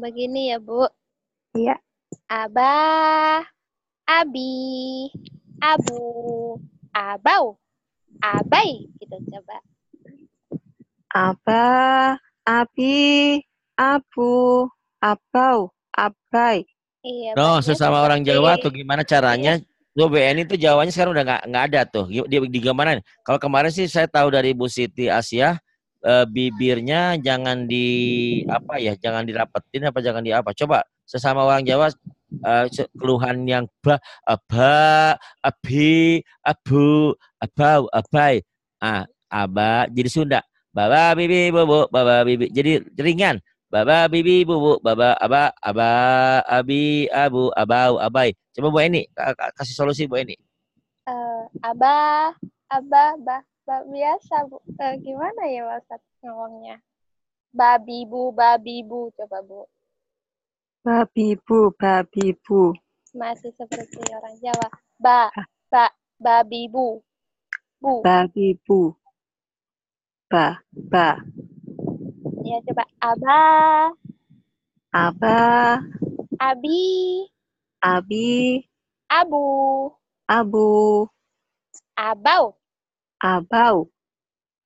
Begini ya, Bu. Iya. Abah, Abi, Abu, Abau, Abai. Kita gitu, coba. Abah, Abi, Abu, Abau, Abai. Iya. No, sesama orang Jawa tuh gimana caranya? Iya. Lo BN itu Jawanya sekarang udah nggak ada tuh. Di, di, di, gimana? Kalau kemarin sih saya tahu dari Bu Siti Asia, uh, bibirnya jangan di apa ya, jangan dirapetin apa jangan di apa. Coba sesama orang Jawa uh, keluhan yang ba, aba, abi, abu, abau, abai. Ah, aba jadi Sunda. Baba bibi bobo, baba bibi. Jadi ringan. Baba bibi bobo, baba aba, aba, abi, abu, abau, abai. Coba buat ini kasih solusi buat ini Uh, eh, aba, aba, bah biasa bu eh, gimana ya Ustaz ngomongnya babi bu babi bu coba bu babi bu babi bu masih seperti orang Jawa ba ba babi bu bu babi bu ba ba ya coba aba aba abi abi abu abu abau Abau.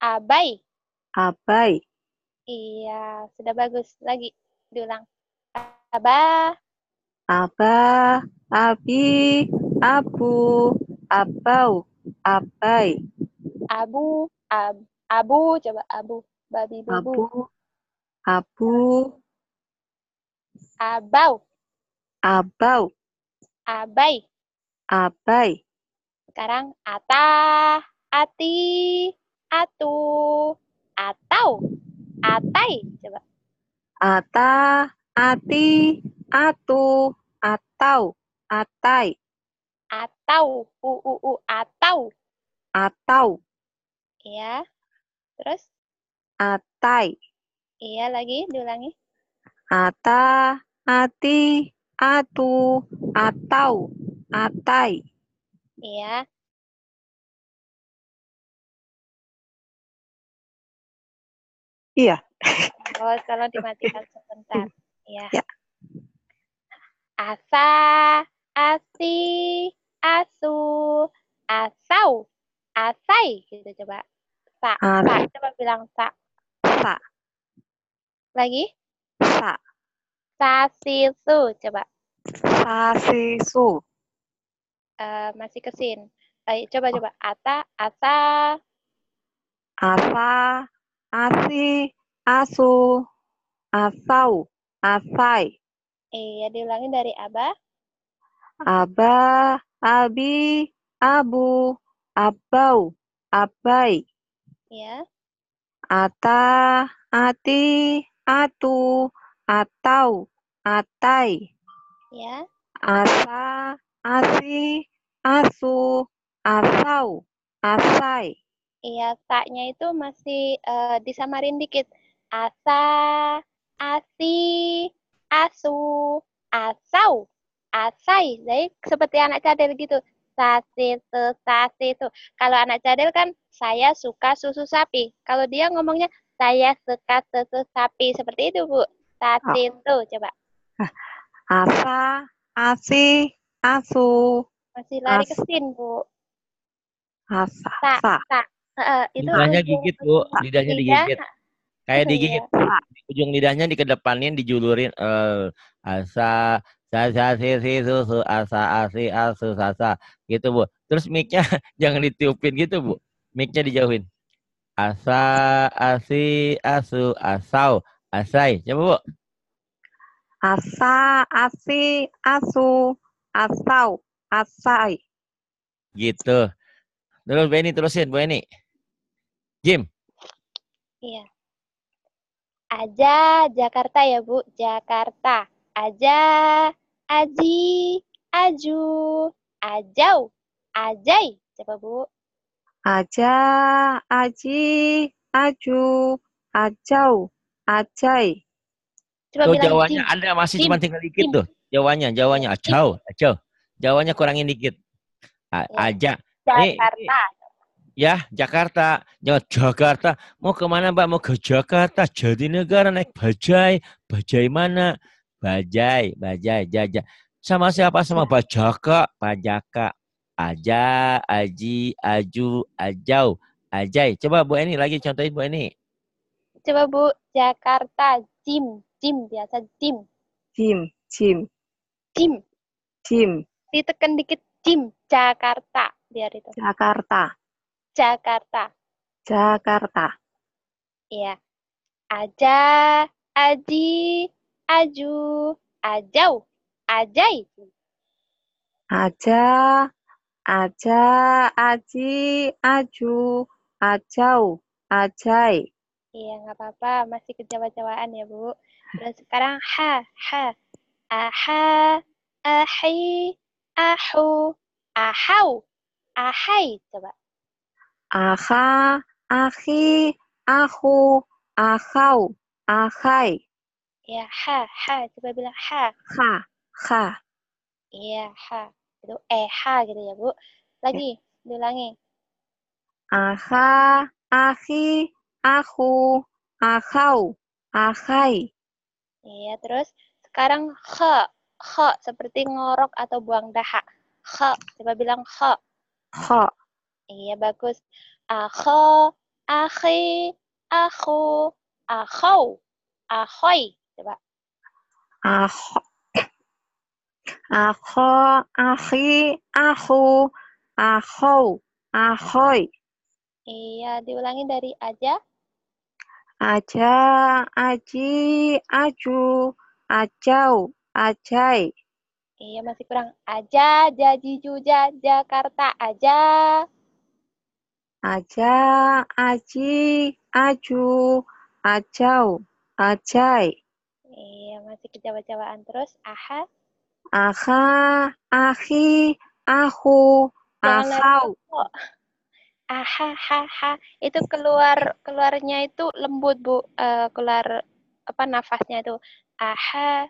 Abai. Abai. Iya, sudah bagus. Lagi diulang. Aba. Aba, abi, abu, abau, abai. Abu, ab, abu, coba abu, babi, bubu. Abu, abu. Abau. Abau. Abai. Abai. Sekarang atah ati, atu, atau, atai. Coba. Ata, ati, atu, atau, atai. Atau, u, u, u, atau. Atau. Iya. Terus? Atai. Iya lagi, diulangi. Ata, ati, atu, atau, atai. Iya. Iya. Oh, kalau dimatikan sebentar. Iya. Ya. Asa, asi, asu, asau, asai gitu coba. Sa, ah, sa. Nah. Coba bilang sa. Sa. Lagi? Sa. Sasisu coba. Sasisu. Uh, eh, masih kesin. Baik, eh, coba oh. coba ata asa asa Asi, asu, asau, asai. Iya, diulangi dari Aba. Aba, abi, abu, abau, abai. Iya. Ata, ati, atu, atau, atai. Ya. Asa, asi, asu, asau, asai. Iya, taknya itu masih uh, disamarin dikit. Asa, asi, asu, asau, asai. Jadi seperti anak cadel gitu. Sasi itu, sasi itu. Kalau anak cadel kan saya suka susu sapi. Kalau dia ngomongnya saya suka susu sapi. Seperti itu, Bu. Sasi itu, ah. oh. coba. Asa, asi, asu. Masih lari As. ke sin, Bu. Asa, sa. sa itu lidahnya gigit bu lidahnya lidah, digigit kayak iya, digigit iya. ujung lidahnya di kedepanin, dijulurin eh, asa sasa sisi susu asa asi asu asa, gitu bu terus miknya jangan ditiupin gitu bu miknya dijauhin asa asi asu asau asai coba bu asa asi asu asau asai gitu terus Benny terusin Bu Benny Jim. Iya. Aja Jakarta ya, Bu. Jakarta. Aja, Aji, Aju, Ajau, Ajai. Coba, Bu. Aja, Aji, Aju, Ajau, Ajai. Coba tuh jawabannya ada masih Jim. cuma tinggal dikit Jim. tuh. jawanya, jawanya ajau, ajau. jawanya kurangin dikit. A ya. Aja. Jakarta, Nih, ya Jakarta Jawa ya, Jakarta mau kemana Mbak mau ke Jakarta Jadi negara naik bajai bajai mana bajai bajai jaja sama siapa sama bajaka pajaka aja aji aju ajau ajai coba Bu Eni lagi contohin Bu Eni coba Bu Jakarta Jim Jim biasa Jim Jim Jim Jim Jim ditekan dikit Jim Jakarta biar itu Jakarta Jakarta. Jakarta. Iya. Aja, aji, aju, ajau, ajai. Aja, aja, aji, aju, ajau, ajai. Iya, nggak apa-apa. Masih kejawa-jawaan ya, Bu. Terus sekarang ha, ha. Aha, ahi, ahu, ahau, ahai. Coba. Aha, ahi, aku, akau, ahai. Ya, ha, ha. Coba bilang ha. Ha, ha. Iya, ha. Itu eh, ha gitu ya, Bu. Lagi, ya. diulangi. Aha, ahi, aku, akau, ahai. Iya, terus sekarang ha ha seperti ngorok atau buang dahak. Ha, coba bilang ha. Ha. Iya, bagus. Aku, aku, aku, aku, ahoy. Coba. Aku, aku, aku, aku, akhau, ahoy. Iya, diulangi dari aja. Aja, aji, aju, ajau, ajai. Iya, masih kurang. Aja, jaji, juja, Jakarta, aja aja, aji, aju, acau acai Iya, masih kejawa-jawaan terus. Aha. Aha, ahi, ahu, ahau. Aha, ha, ha. Itu keluar keluarnya itu lembut, Bu. Uh, keluar apa nafasnya itu. Aha,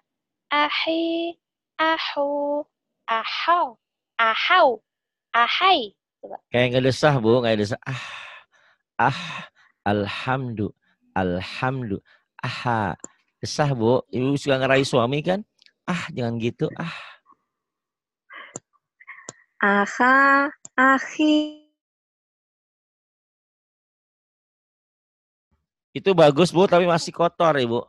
ahi, ahu, ahau, ahau, ahai. Coba. Kayak ngedesah, Bu. Kayak desah. Ah, ah, alhamdu, alhamdu, aha. Desah, Bu. Ibu suka ngerai suami kan? Ah, jangan gitu. Ah. Aha, ahi. Itu bagus, Bu, tapi masih kotor, Ibu.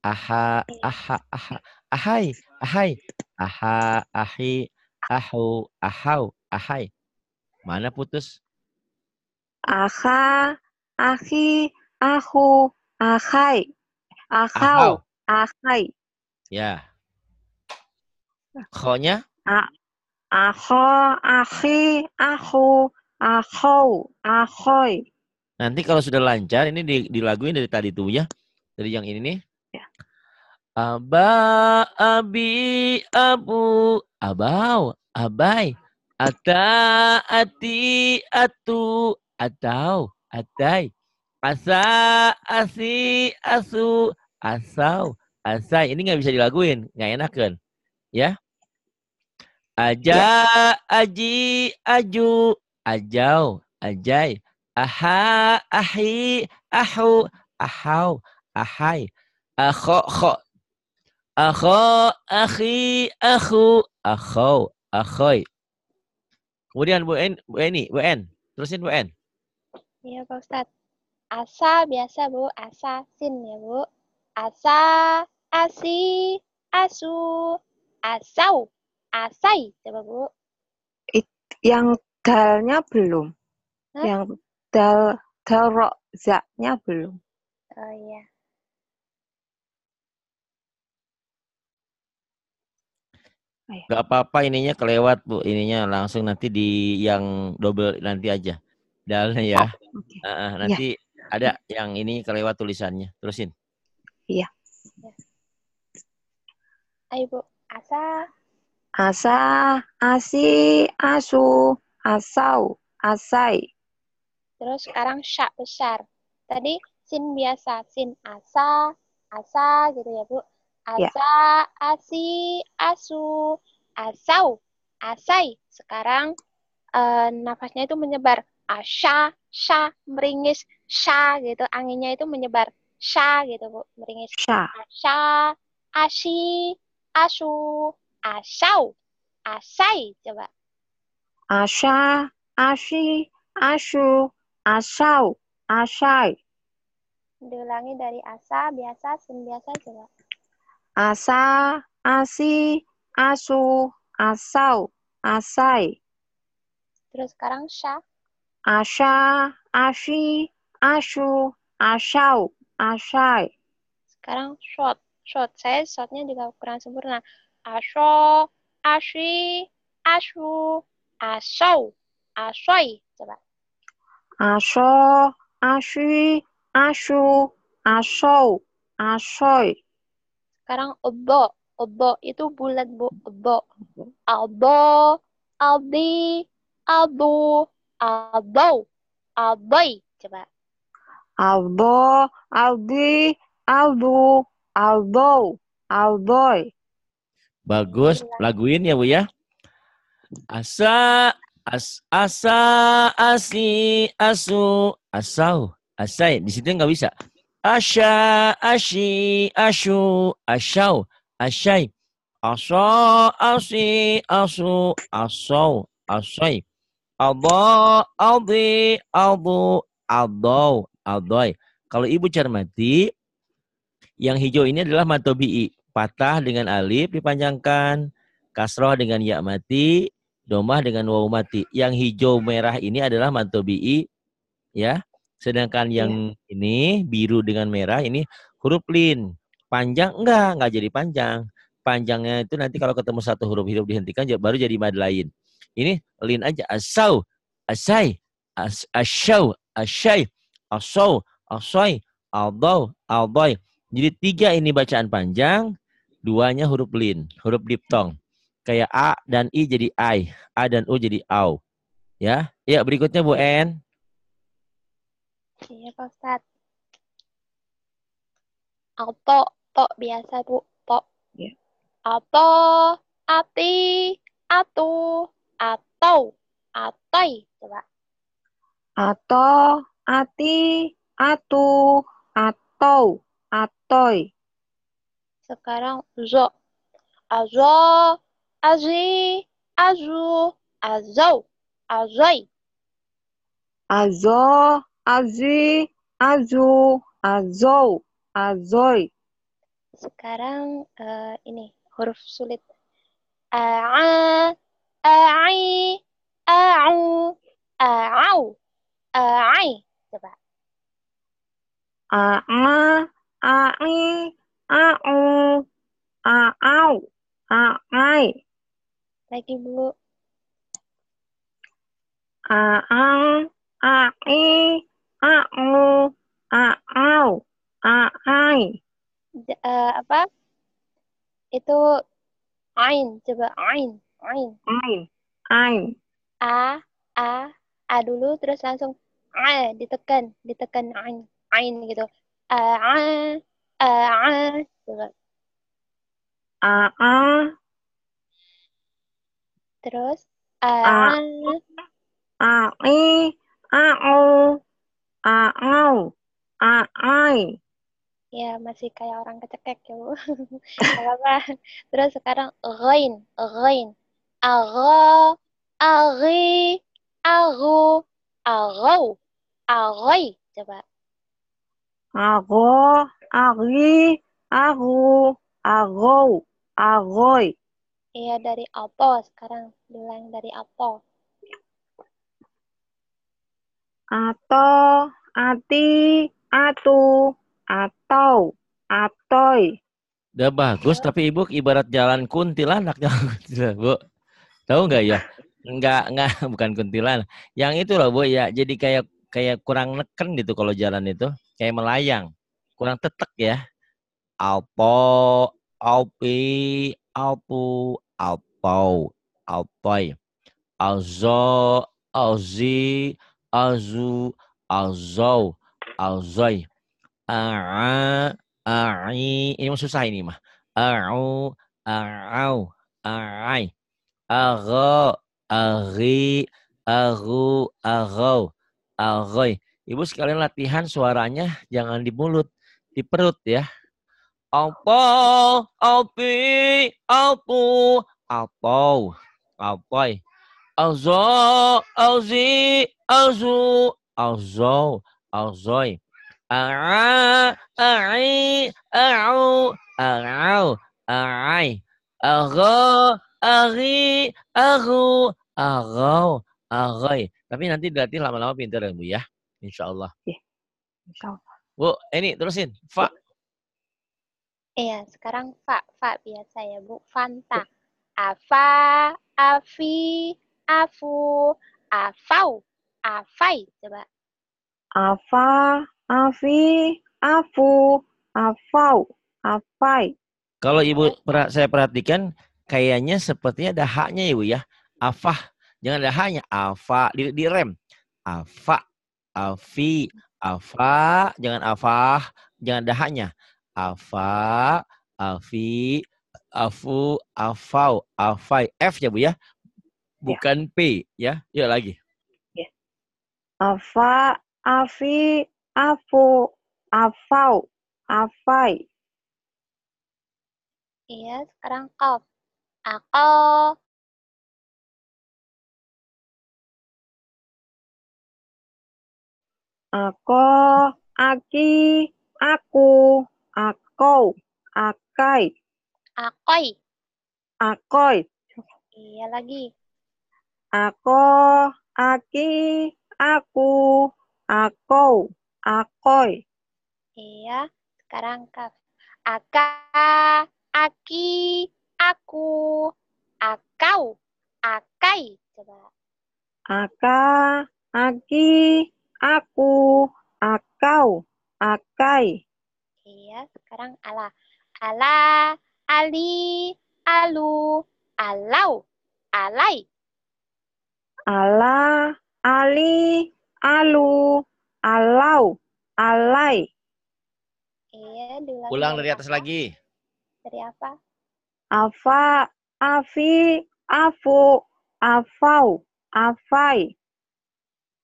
Aha, aha, aha. Ahai, ahai. Aha, ahi, ahu, ahau, ahai. Mana putus? Aha, ahi, ahu, ahai. Ahau, ahai. Ya. Khonya? A aho, ahi, ahu, ahau, akoi. Nanti kalau sudah lancar, ini dilaguin dari tadi tuh ya. Dari yang ini nih. Ya. Aba, abi, abu, abau, abai, Ata ati atu atau atai. Asa asi asu asau asai. Ini nggak bisa dilaguin, nggak enak kan? Ya. Aja ya. aji aju ajau ajai. Aha ahi ahu ahau ahai. aho kho Aho ahi ahu akhau, ahoi. Kemudian Bu En, Bu Eni, Bu En. Terusin Bu En. Iya Pak Ustadz. Asa biasa Bu, asa sin ya Bu. Asa, asi, asu, asau, asai. Coba Bu. It, yang dalnya belum. Hah? Yang dal, dal ro, belum. Oh iya. Ah, iya. Gak apa-apa ininya kelewat bu, ininya langsung nanti di yang double nanti aja, dalnya ya. Oh, okay. uh, iya. nanti ya. ada yang ini kelewat tulisannya, terusin. Iya. Ayo bu, asa. Asa, asi, asu, asau, asai. Terus sekarang syak besar. Tadi sin biasa, sin asa, asa gitu ya bu. Ya. Asa, asi, asu, asau, asai. Sekarang uh, nafasnya itu menyebar. Asha, ah, sha, meringis, sha gitu. Anginnya itu menyebar. Sha gitu, Bu, meringis. Sha, Asha, ah, asi, asu, asau, asai. Coba. Asha, ah, asi, asu, asau, asai. Diulangi dari asa, biasa, sembiasa, coba asa, asi, asu, asau, asai. Terus sekarang sya. Asya, ashi, asu, asau, asai. Sekarang shot. Shot. Saya shotnya juga kurang sempurna. Asho, ashi, asu, asau, asoi. Coba. Asho, ashi, asu, asau, asoi. Sekarang obo. Obo itu bulat, Bu. Obo. Albo, albi, abo albo, alboy. Coba. Albo, albi, albu, albo, alboy. Bagus, iya. laguin ya Bu ya. Asa, as, asa, asi, asu, asau, asai. Di situ nggak bisa. Asya, asyi, asyu, asyau, asyai. Aso, asi, asu, asau, asai. Adha, adhi, adhu, adau, adoi. Kalau ibu cermati, yang hijau ini adalah matobi'i. Patah dengan alif dipanjangkan. Kasroh dengan ya mati. Domah dengan waw mati. Yang hijau merah ini adalah matobi'i. Ya, Sedangkan iya. yang yeah. ini biru dengan merah ini huruf lin. Panjang enggak, enggak jadi panjang. Panjangnya itu nanti kalau ketemu satu huruf hidup dihentikan baru jadi mad lain. Ini lin aja asau, asai, asau, asai, asau, asai, aldau, aldoi. Jadi tiga ini bacaan panjang, duanya huruf lin, huruf diptong kayak A dan I jadi I, A dan U jadi AU. Ya, ya berikutnya Bu N. Iya Pak Ustadz. Apa? Tok biasa Bu. Tok. Ya. Apa? Ati. Atu. Atau. Atai. Coba. Atau. Ati. Atu. Atau. Atoi. Sekarang zo. Azo. Azi. Azu. Azau. Azoi. Azo azi, azu, azou, azoi. Sekarang uh, ini huruf sulit. A'a, a a'u, A-au, A-ai. Coba. A-a, Ai. Coba. A'a, a a'u, A-au, Ai. Lagi, Bu. a a'i, A A o, au, A ai Uh, eh, apa? Itu ain, coba ain, ain. Ain, ain. A, a, a dulu terus langsung a ditekan, ditekan ain, ain gitu. A, a, a, a, coba. A, a. Terus a, a, a, a, a, a, a, a, a, a, a, a, a, aau, aai. Ya, masih kayak orang kecekek ya, Bu. apa Terus sekarang rain, rain, Aro, aghi, aghu, aro, aghai. Coba. Agho, aghi, aghu, aro, aghoi. Iya, dari apa sekarang? Bilang dari apa? atau ati, atu, atau, atoy. Udah bagus, tapi ibu ibarat jalan kuntilanak, bu. Tahu nggak ya? Nggak, nggak, bukan kuntilan Yang itu loh, bu ya. Jadi kayak kayak kurang neken gitu kalau jalan itu, kayak melayang, kurang tetek ya. Alpo, alpi, alpu, alpau, alpoy, alzo, alzi, azu azau azai a'a a'i ini susah ini mah a'u a'au a'ai agha aghi aghu aghau aghai Ibu sekalian latihan suaranya jangan di mulut, di perut ya. Apa, api, apu, apau, apoy. Alzo, alzi, alzu, alzo, alzoi. Ara, ari, a'u, a'au, a'ai. Aro, ari, aru, arau, arai. Tapi nanti dilatih lama-lama pintar ya, Bu ya. Insya Allah. Ya. Insya Allah. Bu, ini terusin. Fa. Iya. iya, sekarang fa, fa biasa ya, Bu. Fanta. Afa, afi, afu, afau, afai. Coba. Afa, afi, afu, afau, afai. Kalau Ibu saya perhatikan, kayaknya sepertinya ada haknya Ibu ya. Afah, jangan ada haknya. Afa, di, di rem. Afa, afi, afa, jangan afah, jangan ada haknya. Afa, afi, afu, afau, afai. F ya Bu ya. Ya. bukan ya. P ya. Ya lagi. Ya. Afa, afi, afu, afau, afai. Iya, sekarang kop. Aku. Aku, aki, aku, aku, akai. Akoi. Akoi. Iya lagi. Ako, aki, aku, akau, akoi. Iya, sekarang kak. Aka, aki, aku, akau, akai. Coba. Aka, aki, aku, akau, akai. Iya, sekarang ala. Ala, ali, alu, alau, alai ala, ali, alu, alau, alai. Iya, Ulang dari atas apa? lagi. Dari apa? Afa, afi, afu, afau, afai.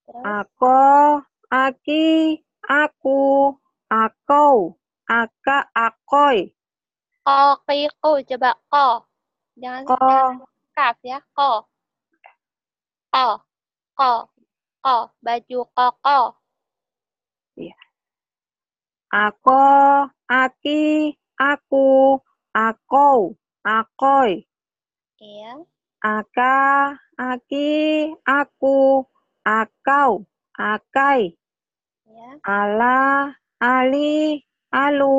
Ako, aki, aku, akau, aka, akoi. Ko, kiku, coba ko. Jangan ko. kaf ya, ko koko koko kol baju koko iya ako aki aku ako akoi iya aka aki aku akau akai Iya. ala ali alu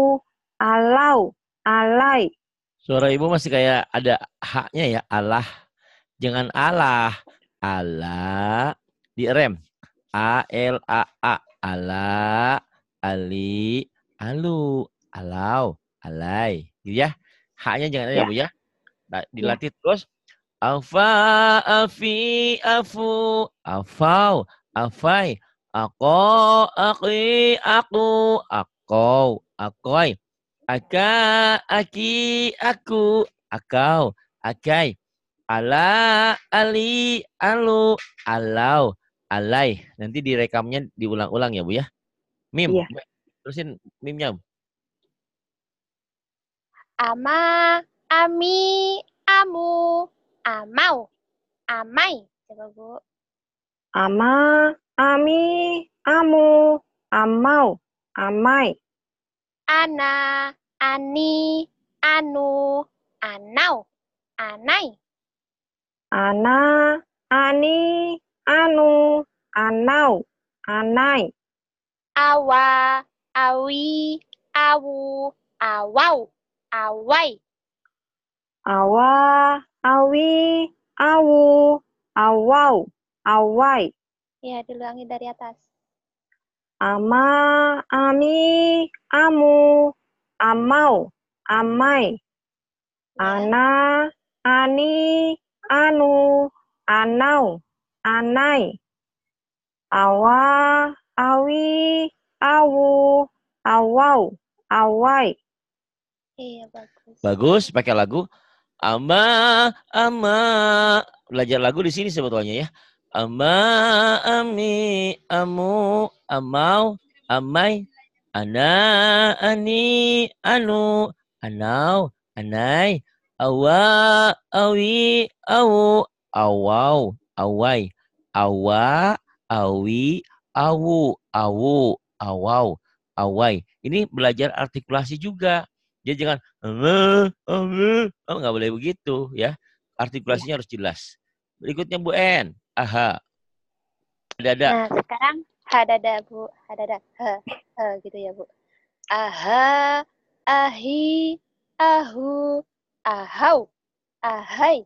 alau alai suara ibu masih kayak ada haknya ya Allah jangan Allah ala rem a l a a ala ali alu alau alai gitu ya haknya jangan ada ya. ya. bu ya, nah, ya. dilatih ya. terus Afa, afi, afu, afau, afai, ako, aki, aku, akau, akoi, aka, aki, aku, akau, akai, Ala, ali, alu, alau, alai. Nanti direkamnya diulang-ulang ya, Bu ya. Mim. Iya. Terusin mimnya. Ama, ami, amu, amau, amai. Coba, Bu. Ama, ami, amu, amau, amai. Ana, ani, anu, anau, anai ana, ani, anu, anau, anai. Awa, awi, awu, awau, awai. Awa, awi, awu, awau, awai. Ya, diluangi dari atas. Ama, ami, amu, amau, amai. Ya. Ana, ani, anu, anau, anai, awa, awi, awu, awau, awai. Iya, bagus. Bagus, pakai lagu. Ama, ama. Belajar lagu di sini sebetulnya ya. Ama, ami, amu, amau, amai, ana, ani, anu, anau, anai, awa awi awu awau awai awa awi awu awu awau awai ini belajar artikulasi juga jadi jangan enggak oh, nggak boleh begitu ya artikulasinya harus jelas berikutnya Bu En aha ah, dada nah, sekarang hadada Bu hadada ada gitu ya Bu aha ah, ahi ahu ahau, ahai.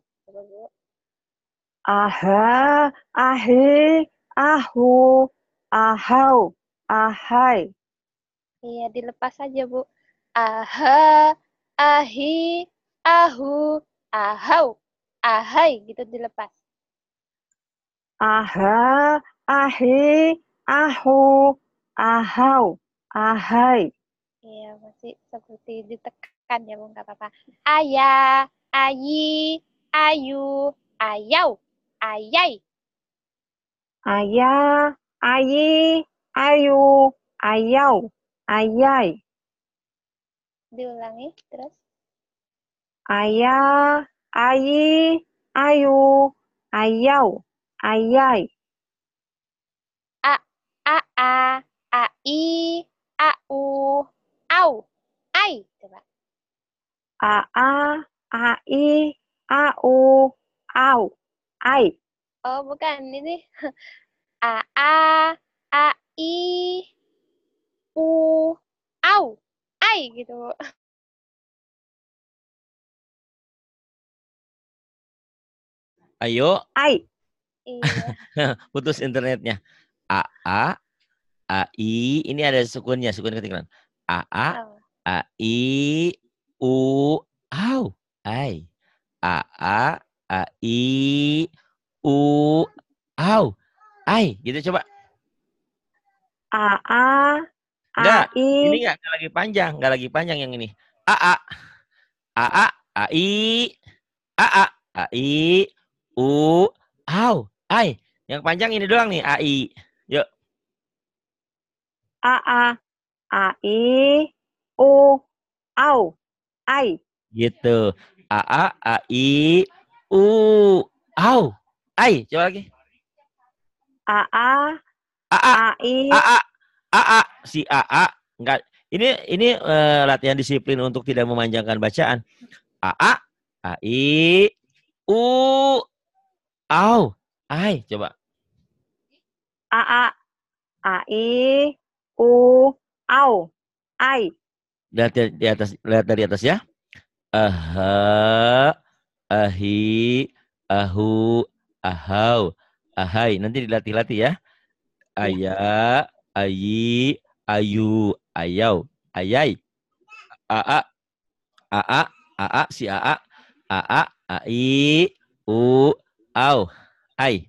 Aha, ahe, ahu, ahau, ahai. Iya, dilepas aja, Bu. Aha, ahi, ahu, ahau, ahai. Gitu dilepas. Aha, ahi, ahu, ahau, ahai. Iya, masih seperti ditekan kan ya Bung, apa-apa. Ayah, ayi, ayu, ayau, ayai. Ayah, ayi, ayu, ayau, ayai. Diulangi terus. Ayah, ayi, ayu, ayau, ayai. A, a, a, a, i, a, u, au. AA, AI, AU, AU, AI. Oh, bukan ini. AA, AI, U, AU, AI gitu. Ayo. AI. Iya. Putus internetnya. A A A I ini ada sukunnya, sukun ketinggalan. A A oh. A I u au ai a a a i u au ai gitu coba a a Enggak, ini enggak, enggak lagi panjang, enggak lagi panjang yang ini. A A A A A I A A A I U Au Ai. Yang panjang ini doang nih A I. Yuk. A A A I U Au ai. Gitu. A a a i u au. Ai, coba lagi. A a a a i a a a a si a a enggak ini ini uh, latihan disiplin untuk tidak memanjangkan bacaan. A a a i u au. Ai, coba. A a a i u au. Ai lihat ya, di atas lihat dari atas ya aha ahi ahu ahau ahai nanti dilatih-latih ya aya ayi ayu ayau ayai aa aa aa si aa aa ai u au ai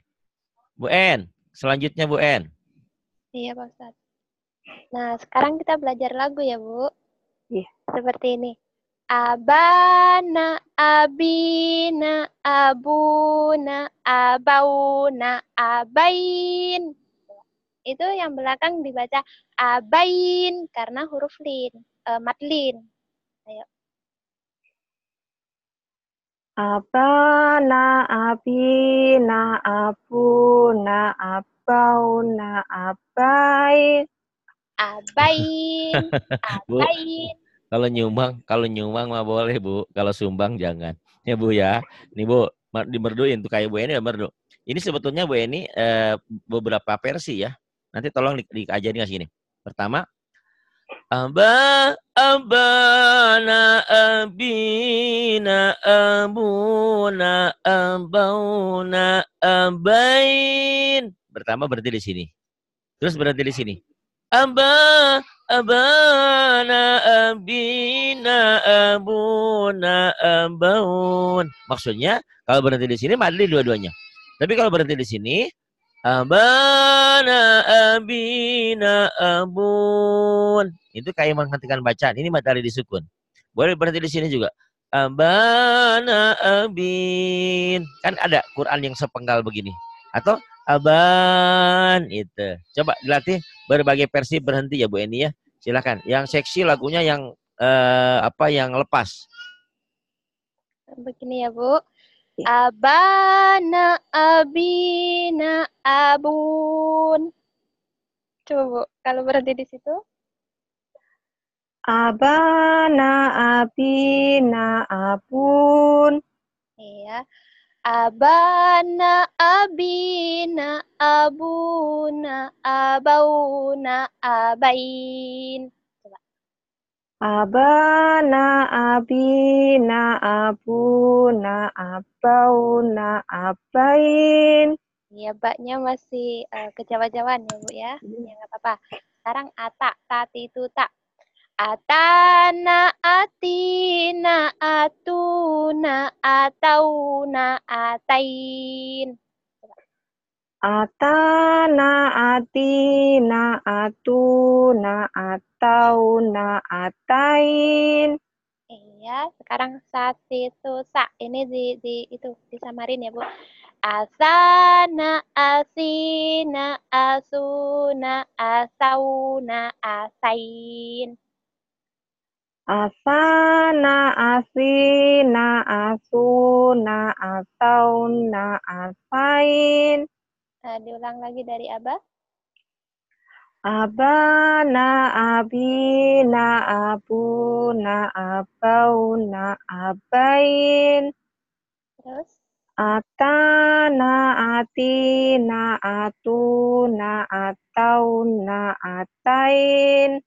Bu En selanjutnya Bu En iya Pak Ustaz nah sekarang kita belajar lagu ya Bu yeah. Seperti ini. Abana, abina, abuna, abauna, abain. Itu yang belakang dibaca abain karena huruf lin, uh, e, matlin. Ayo. Abana, abina, abuna, abauna, abain, Abain, abain. Kalau nyumbang, kalau nyumbang mah boleh Bu. Kalau sumbang jangan. Ya Bu ya. Nih Bu, dimerduin tuh kayak Bu ini ya merdu. Ini sebetulnya Bu ini eh, beberapa versi ya. Nanti tolong di, diajarin ke sini. Pertama, Aba abana abina abuna abauna abain. Pertama berarti di sini. Terus berarti di sini. Aba, abana, abina, abuna, أبون maksudnya kalau berhenti di sini madli dua-duanya tapi kalau berhenti di sini Abana abina abun. Itu kayak menghentikan bacaan. Ini matahari sukun. Boleh berhenti di sini juga. Abana abin. Kan ada Quran yang sepenggal begini. Atau aban itu. Coba dilatih berbagai versi berhenti ya Bu Eni ya. Silakan. Yang seksi lagunya yang eh, apa yang lepas. Begini ya Bu. Iya. Abana abina abun. Coba Bu, kalau berhenti di situ. Abana abina abun. Iya. Abana abina abuna abauna abain. Abana abina abuna abauna abain. Iya, baknya masih uh, eh, kejawa-jawaan ya, Bu ya. Iya. Ya, nggak apa-apa. Sekarang atak, tati, tutak. Atana atina atuna atauna atain. Atana atina atuna atauna atain. Iya, sekarang saat itu sa ini di, di itu disamarin ya, Bu. Asana asina asuna asauna asain. Asana asina asuna asauna asain. Nah, diulang lagi dari Abah. Abana abina abuna abauna abain. Terus? Atana atina atuna atauna atain.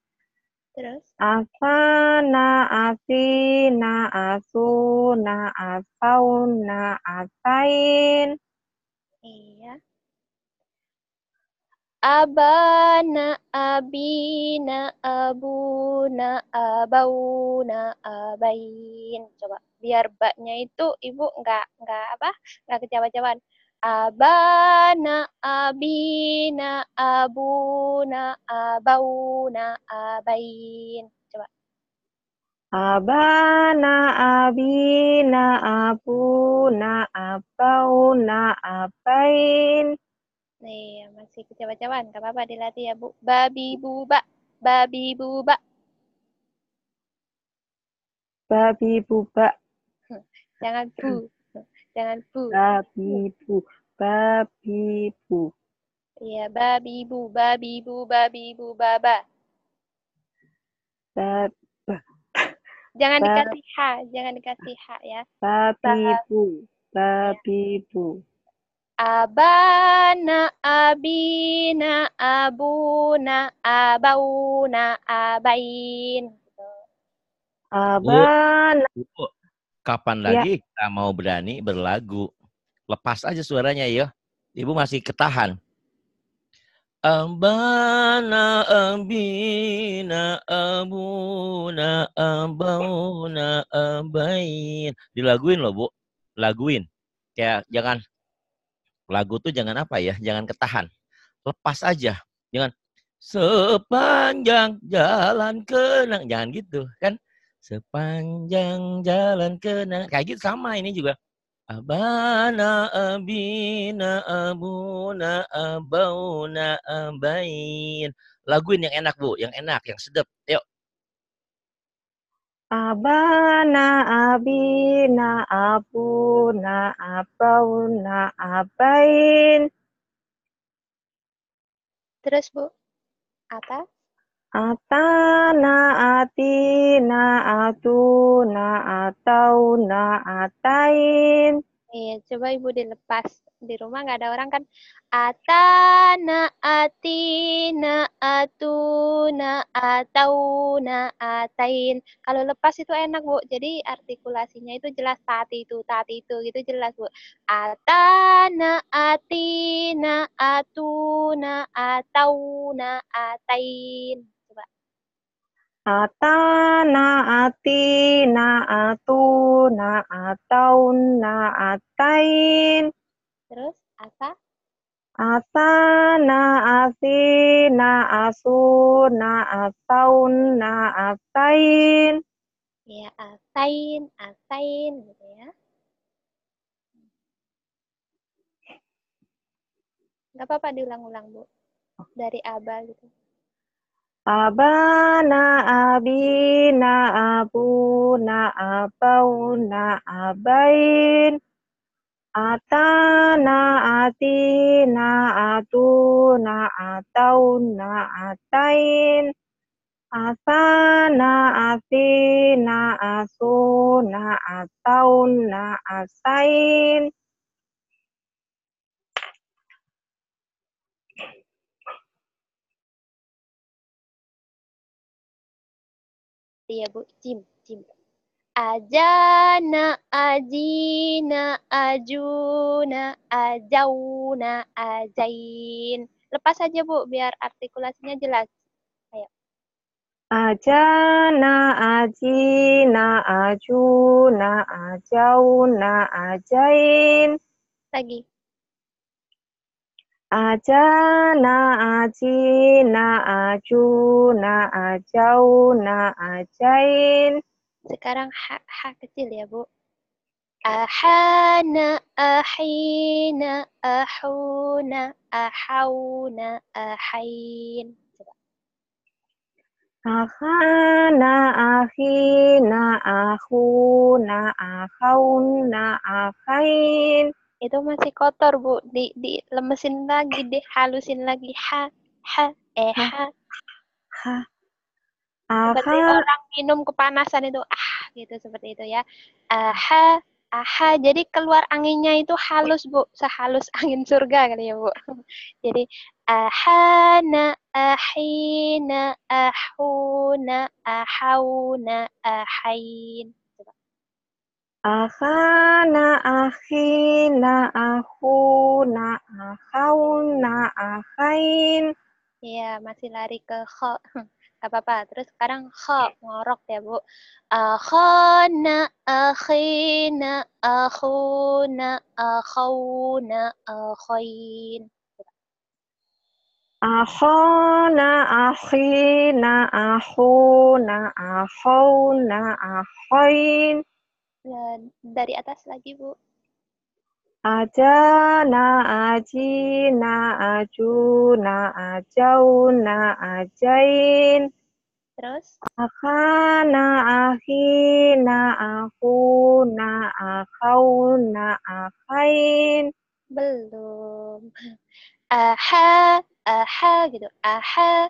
Terus? Asana, asina, asuna, asauna, asain. Iya. Abana, abina, abuna, abauna, abain. Coba biar baknya itu ibu nggak nggak apa nggak kejawab-jawaban abana abina abuna abauna abain coba abana abina abuna abauna abain nih masih kecewa cewa nggak apa-apa dilatih ya bu babi buba babi buba babi buba jangan bu jangan bu babi bu babi bu. Iya, babi bu, babi bu, babi bu, baba. Bab. Jangan bab, dikasih h, jangan dikasih h ya. Babi bu, babi bu. Abana, abina, abuna, abauna, abain. Abana. Bu, bu, kapan ya. lagi ya. kita mau berani berlagu? Lepas aja suaranya ya. Ibu masih ketahan. Abana abina abuna abauna abain. Dilaguin loh, Bu. Laguin. Kayak jangan lagu tuh jangan apa ya? Jangan ketahan. Lepas aja. Jangan sepanjang jalan kenang. Jangan gitu, kan? Sepanjang jalan kenang. Kayak gitu sama ini juga. Abana abina abuna abauna abain. Laguin yang enak, Bu. Yang enak, yang sedap. Yuk. Abana abina abuna abauna abain. Terus, Bu. Apa? Atana atina atuna na atain. Iya, coba Ibu dilepas. Di rumah nggak ada orang kan. Atana atina atuna na atain. Kalau lepas itu enak, Bu. Jadi artikulasinya itu jelas tati itu, tati itu gitu jelas, Bu. Atana atina atuna na atain. Ata na ati na atu na ataun na atain. Terus asa? Ata na asi na asu na ataun na atain Ya atain atain gitu ya. Gak apa-apa diulang-ulang bu. Dari abah gitu. Abana abina abuna abauna abain Atana atina atuna atauna atain Asana atina asuna atauna asain Iya bu, Jim, Jim. Ajana, na ajuna, ajauna, ajain. Lepas aja bu, biar artikulasinya jelas. Ayo. Ajana, ajina, ajuna, ajauna, ajain. Lagi aja na aji na aju na ajau na ajain sekarang ha, hak kecil ya bu ahana ahina ahuna ahauna ahain na ahana ahina ahuna ahauna ahain itu masih kotor bu di di lemesin lagi deh halusin lagi ha ha eh ha ha seperti orang minum kepanasan itu ah gitu seperti itu ya ah ha ha jadi keluar anginnya itu halus bu sehalus angin surga kali ya bu jadi ahana ahina ahuna ahauna ahain Ahana, ahina, ahuna, na ahain. Iya, masih lari ke kho. Gak apa-apa. Terus sekarang kho, ngorok ya, Bu. Ahana, ahina, ahuna, ahauna, ahain. Ahana ahina, ahuna, na ahain. Eh, dari atas lagi Bu. Aja na aji na aju na ajau na ajain. Terus? Akha na ahi na aku na akau na akain. Belum. Aha, aha gitu. Aha,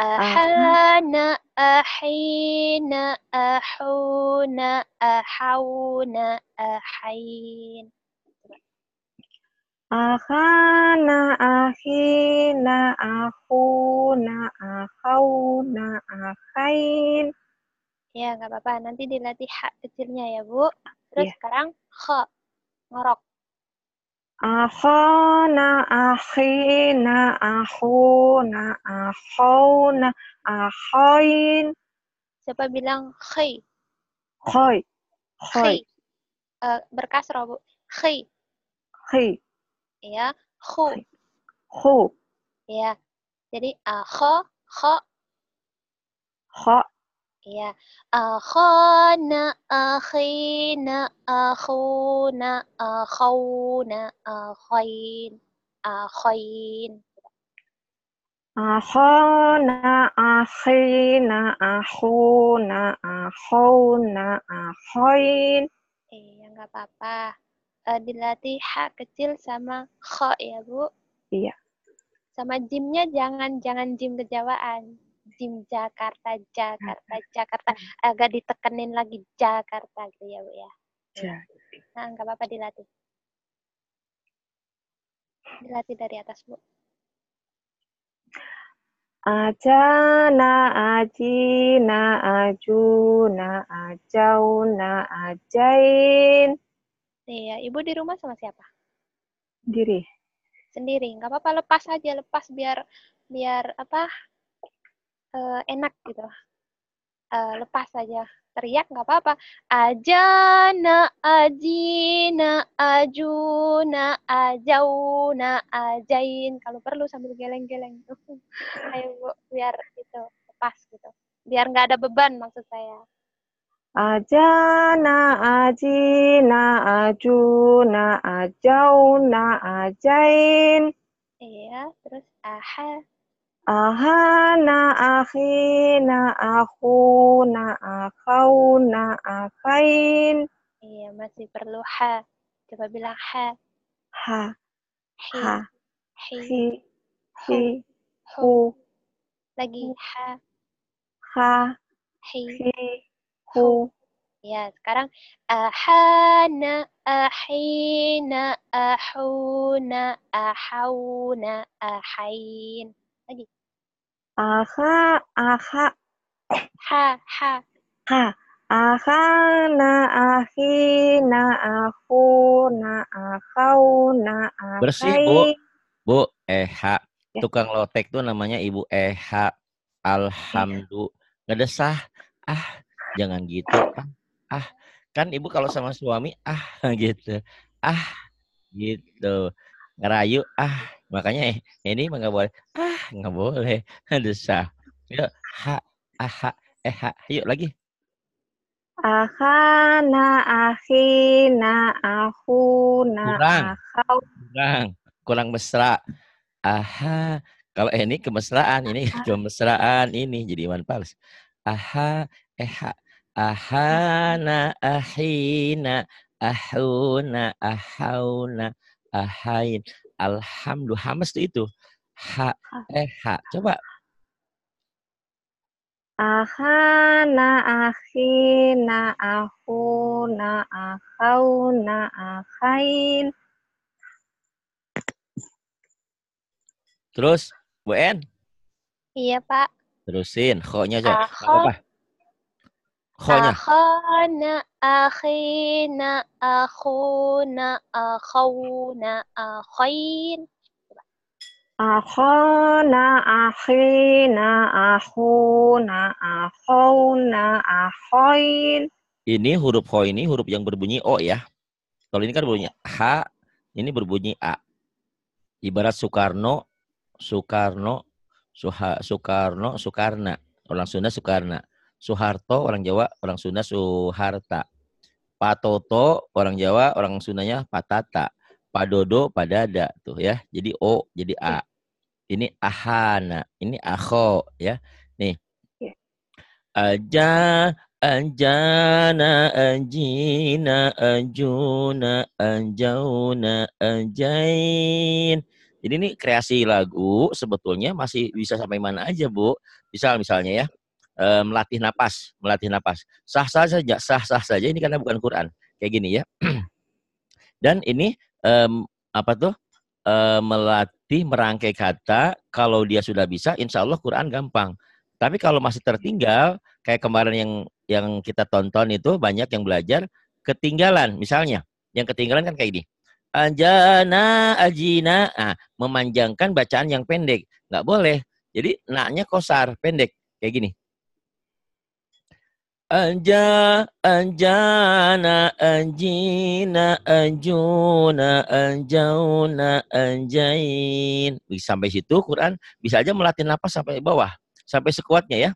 أحانا ah, أحينا أحونا أحونا أحين أخانا أخينا أخونا أخونا أخين Ya, nggak apa-apa. Nanti dilatih hak kecilnya ya, Bu. Terus yeah. sekarang kh, ngorok. أخانا أخينا أخونا أخونا أخين Siapa bilang khay? Khay. Khay. Berkas berkasrah, Bu. Khay. Khay. Ya, khu. Khu. Ya. Jadi ah eh, akho, kho. Kho. Iya. Akhana, akhina, akhuna, akhuna, akhain, akhain. Akhana, akhina, akhuna, akhuna, akhain. Iya, nggak apa-apa. Uh, dilatih H kecil sama kho ya, Bu? Iya. Sama jimnya jangan, jangan jim kejawaan. Azim Jakarta Jakarta Jakarta hmm. agak ditekenin lagi Jakarta gitu ya bu ya. ya. Nah nggak apa-apa dilatih. Dilatih dari atas bu. Aja na na aji aju na ajau na ajain. Iya, ibu di rumah sama siapa? Sendiri. Sendiri, nggak apa-apa lepas aja lepas biar biar apa uh, enak gitu uh, lepas saja teriak nggak apa-apa aja na na aji aju na ajau na ajain kalau perlu sambil geleng-geleng ayo bu biar gitu lepas gitu biar nggak ada beban maksud saya aja na na aji aju na ajau na ajain. Iya, terus aha, Aha na Ahana, na akau na akain. Iya, masih perlu ha. Coba bilang ha. Ha. Ha. Hi. Hi. Hi. Hu. Lagi ha. Ha. Hi. Hi. Hu. Ya, sekarang aha na ahana, ahina, ahuna, ahawna, ahain. Lagi. Aha, aha. Ha, ha. Ha. Aha, na, ahi, na, ahu, na, ahau, na, ahai. Bersih, Bu. Bu, eha. Eh, ya. Tukang lotek tuh namanya Ibu Eha. Eh, Alhamdulillah. Ya. Ngedesah. Ah, jangan gitu. Ah, ah. Kan Ibu kalau sama suami, ah, gitu. Ah, gitu. Ngerayu, ah, Makanya ini nggak boleh. Ah, nggak boleh. sah Yuk, ha, aha, ah, eh, ha. Yuk lagi. Ahana, ahina, ahuna, kurang. ahau. Kurang, kurang mesra. Aha, kalau eh, ini kemesraan, ini kemesraan ini jadi iman palsu. Aha, eh, ha. Ahana, ahina, ahuna, ahauna, ahain. Alhamdulillah hamas itu itu, h eh h coba na ahi na ahu na ahau na ahain terus Bu En iya Pak terusin koknya Apa? apa Khonya. Akhana, akhina, akhuna, akhuna, akhain. Akhana, akhina, akhuna, akhuna, akhain. Ini huruf kho ini huruf yang berbunyi o ya. Kalau ini kan berbunyi h, ini berbunyi a. Ibarat Soekarno, Soekarno, Soekarno, Soekarna. Orang Sunda Soekarna. Suharto orang Jawa, orang Sunda Suharta. Toto orang Jawa, orang Sundanya Patata. Padodo Padada tuh ya. Jadi O jadi A. Iya. Ini Ahana, ini Aho ya. Nih. Iya. Aja Anjana anjina anjuna anjauna anjain. Jadi ini kreasi lagu sebetulnya masih bisa sampai mana aja, Bu. Misal misalnya ya e, melatih napas, melatih napas. Sah-sah saja, sah-sah saja ini karena bukan Quran. Kayak gini ya. Dan ini e, apa tuh? E, melatih merangkai kata kalau dia sudah bisa insya Allah Quran gampang. Tapi kalau masih tertinggal kayak kemarin yang yang kita tonton itu banyak yang belajar ketinggalan misalnya. Yang ketinggalan kan kayak ini Anjana ajina nah, memanjangkan bacaan yang pendek nggak boleh jadi naknya kosar pendek kayak gini Anja, anjana, anjina, anjuna, anjauna, anjain. Sampai situ Quran bisa aja melatih nafas sampai bawah, sampai sekuatnya ya.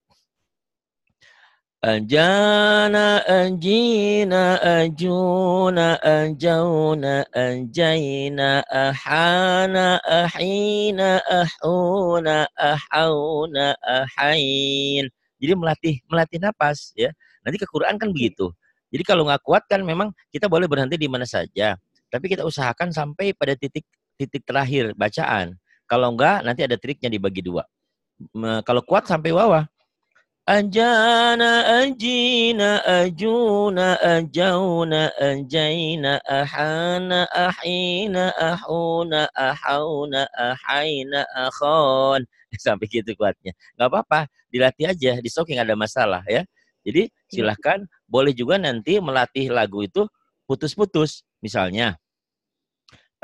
Anjana, anjina, anjuna, anjauna, anjaina, ahana, ahina, ahuna, ahauna, ahain. Jadi melatih melatih napas ya. Nanti ke Quran kan begitu. Jadi kalau nggak kuat kan memang kita boleh berhenti di mana saja. Tapi kita usahakan sampai pada titik titik terakhir bacaan. Kalau enggak nanti ada triknya dibagi dua. Kalau kuat sampai bawah. Ajana ajina ajuna ajauna anjaina ahana ahina ahuna ahauna ahaina akhon. sampai gitu kuatnya. Nggak apa-apa, dilatih aja, di stocking ada masalah ya. Jadi iya. silahkan boleh juga nanti melatih lagu itu putus-putus. Misalnya,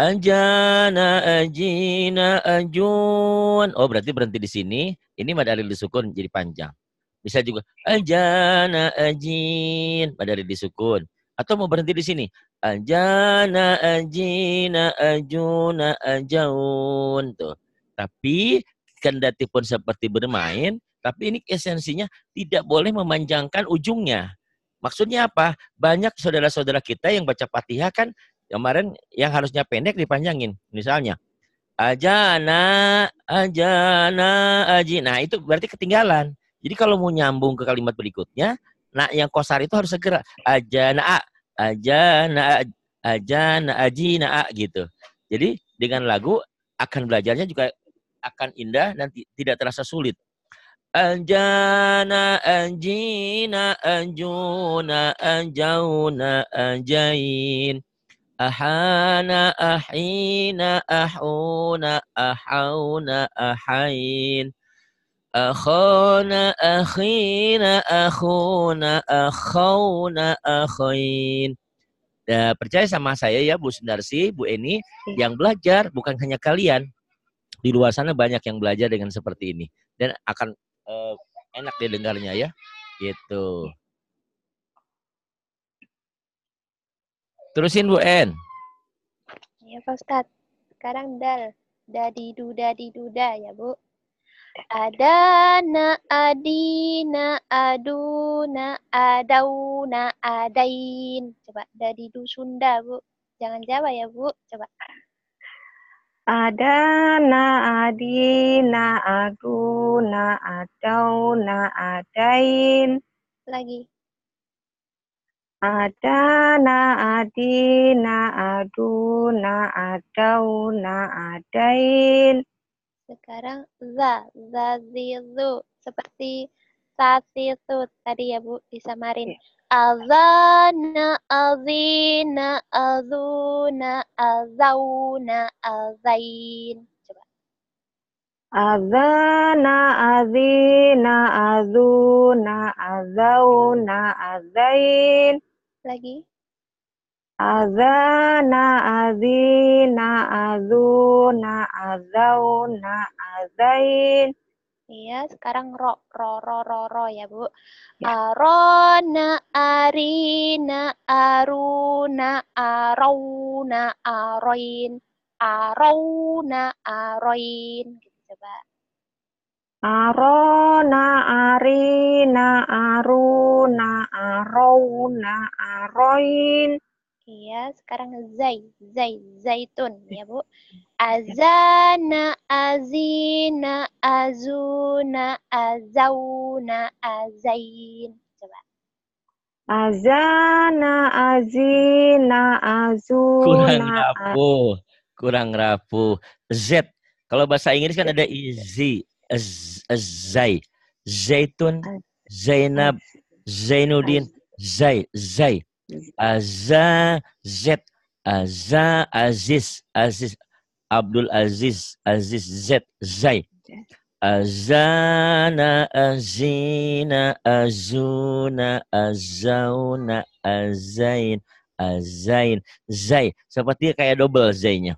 Anjana ajina ajun. Oh berarti berhenti di sini. Ini madari disukun sukun jadi panjang. Bisa juga Anjana ajin madari disukun. sukun. Atau mau berhenti di sini. Anjana ajina ajuna ajun tuh. Tapi kendati pun seperti bermain, tapi ini esensinya tidak boleh memanjangkan ujungnya. Maksudnya apa? Banyak saudara-saudara kita yang baca patiha kan kemarin yang harusnya pendek dipanjangin. Misalnya, ajana, ajana, aji. Nah, itu berarti ketinggalan. Jadi kalau mau nyambung ke kalimat berikutnya, nah yang kosar itu harus segera. Ajana, ajana, ajana, ajina, gitu. Jadi dengan lagu akan belajarnya juga akan indah dan tidak terasa sulit. Anjana anjina anjuna anjauna anjain ahana ahina ahuna ahauna ahain Akhona, akhina akhuna akhauna, akhain Nah, percaya sama saya ya Bu Sundarsi, Bu Eni yang belajar bukan hanya kalian di luar sana banyak yang belajar dengan seperti ini dan akan uh, enak didengarnya ya gitu terusin Bu En ya Pak ustad sekarang dal dadi duda di duda ya Bu Adana adina aduna adauna adain coba dari dusunda Bu jangan jawab ya Bu coba ada na adi na adu na adau na adain lagi ada na adi na adu na adau na adain sekarang za za zizu seperti itu tadi ya bu disamarin yeah. Azana Azina Azuna Azauna Azain Coba. Azina Azuna Azauna Azain Lagi. Azana, azina, azuna, azauna, azain. Iya sekarang ro ro ro ro, ro ya, Bu. Ya. Arona ah, arina aruna na, aroin na, aroin gitu coba. Arona arina aruna na, aroin Iya sekarang zai, zai, zaitun eh. ya, Bu. Azana, azina, azuna, azauna, azain. Coba. Azana, azina, azuna. Kurang rapuh, kurang rapuh. Z. Kalau bahasa Inggris kan ada izi, az, zai, zaitun, Zainab, Zainuddin, Zai, Zai. Aza Z Aza Aziz Aziz Abdul Aziz Aziz Z Zai Azana Azina Azuna Azauna Azain Azain Zai seperti kayak double Zainya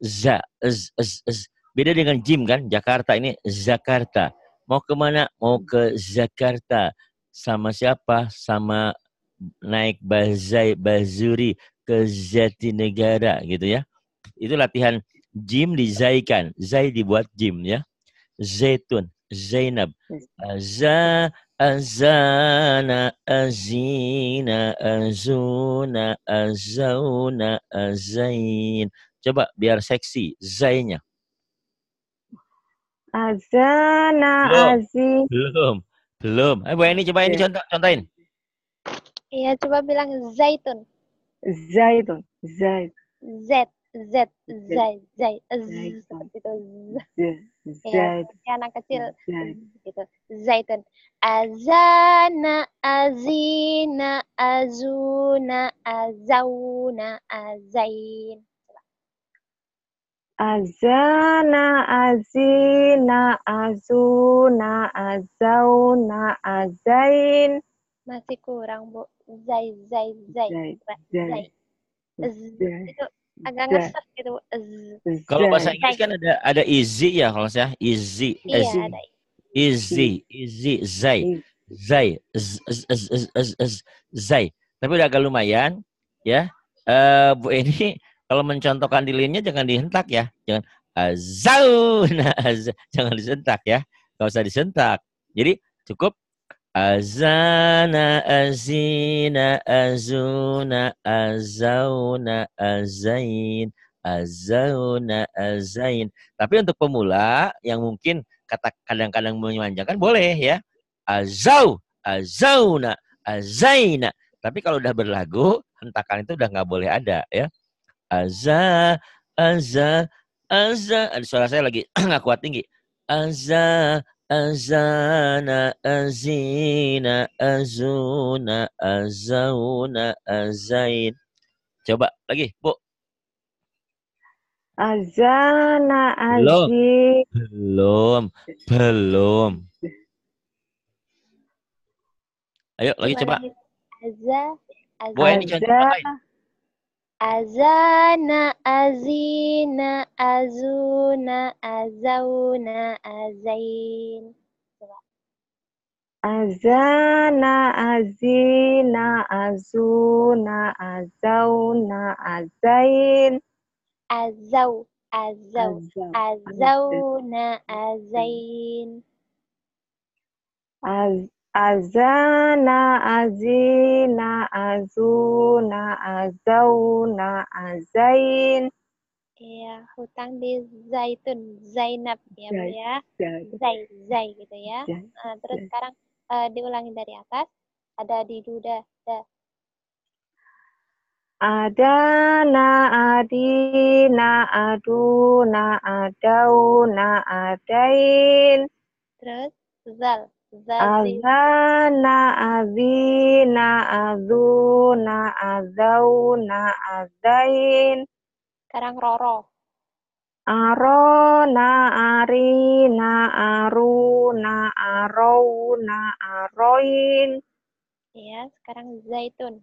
Za z, z, z. beda dengan Jim kan Jakarta ini Jakarta mau kemana mau ke Jakarta sama siapa sama naik Bazai Bazuri ke negara gitu ya. Itu latihan Jim dizaikan, zai dibuat jim ya. Zaitun, Zainab, Za Azana Azina Azuna Azauna Azain. Coba biar seksi zainya. Azana Azin. Belum, belum. Eh, Bu ini coba ini iya. contoh contohin. Iya, coba bilang zaitun. Zaitun, zait. Z, Z, z z z Itu z. Ya, anak kecil gitu. Zaitun. Azana, azina, azuna, azauna, azain. Azana, azina, azuna, azauna, azain. Masih kurang, Bu zai zai zai zai itu agak ngeser gitu kalau bahasa Inggris kan ada ada easy ya kalau saya easy easy easy zai, zai zai zai tapi udah agak lumayan ya eh bu ini kalau mencontohkan lilinnya jangan dihentak ya jangan azau eh, nah, jangan disentak ya nggak usah disentak jadi cukup Azana azina azuna azauna azain azauna azain. Tapi untuk pemula yang mungkin kata kadang-kadang memanjangkan boleh ya. Azau, azauna, azaina. Tapi kalau udah berlagu, hentakan itu udah nggak boleh ada ya. aza aza. Ada Suara saya lagi nggak kuat tinggi. Aza أزان Azina Azuna أزون أزين Coba lagi, Bu. Azana Belum. Belum. Belum. Ayo lagi coba. Azza. Azza. ini jangan أزانا أزينا أزونا أزونا أزين أزانا أزينا أزونا أزونا أزين أزو أزو أزونا أزين أز azana azina azuna azauna azain Iya, hutang di Zaitun, Zainab ya Bu ya. Zai, Zai gitu ya. nah, terus Zai. sekarang uh, diulangi dari atas. Ada di duda, da. Ada na adi na adu na adau na adain. Terus zal. Azana, azina, azuna, azauna, azain. Sekarang roro. Arona, arina, aruna, na aroin. Ya, sekarang zaitun.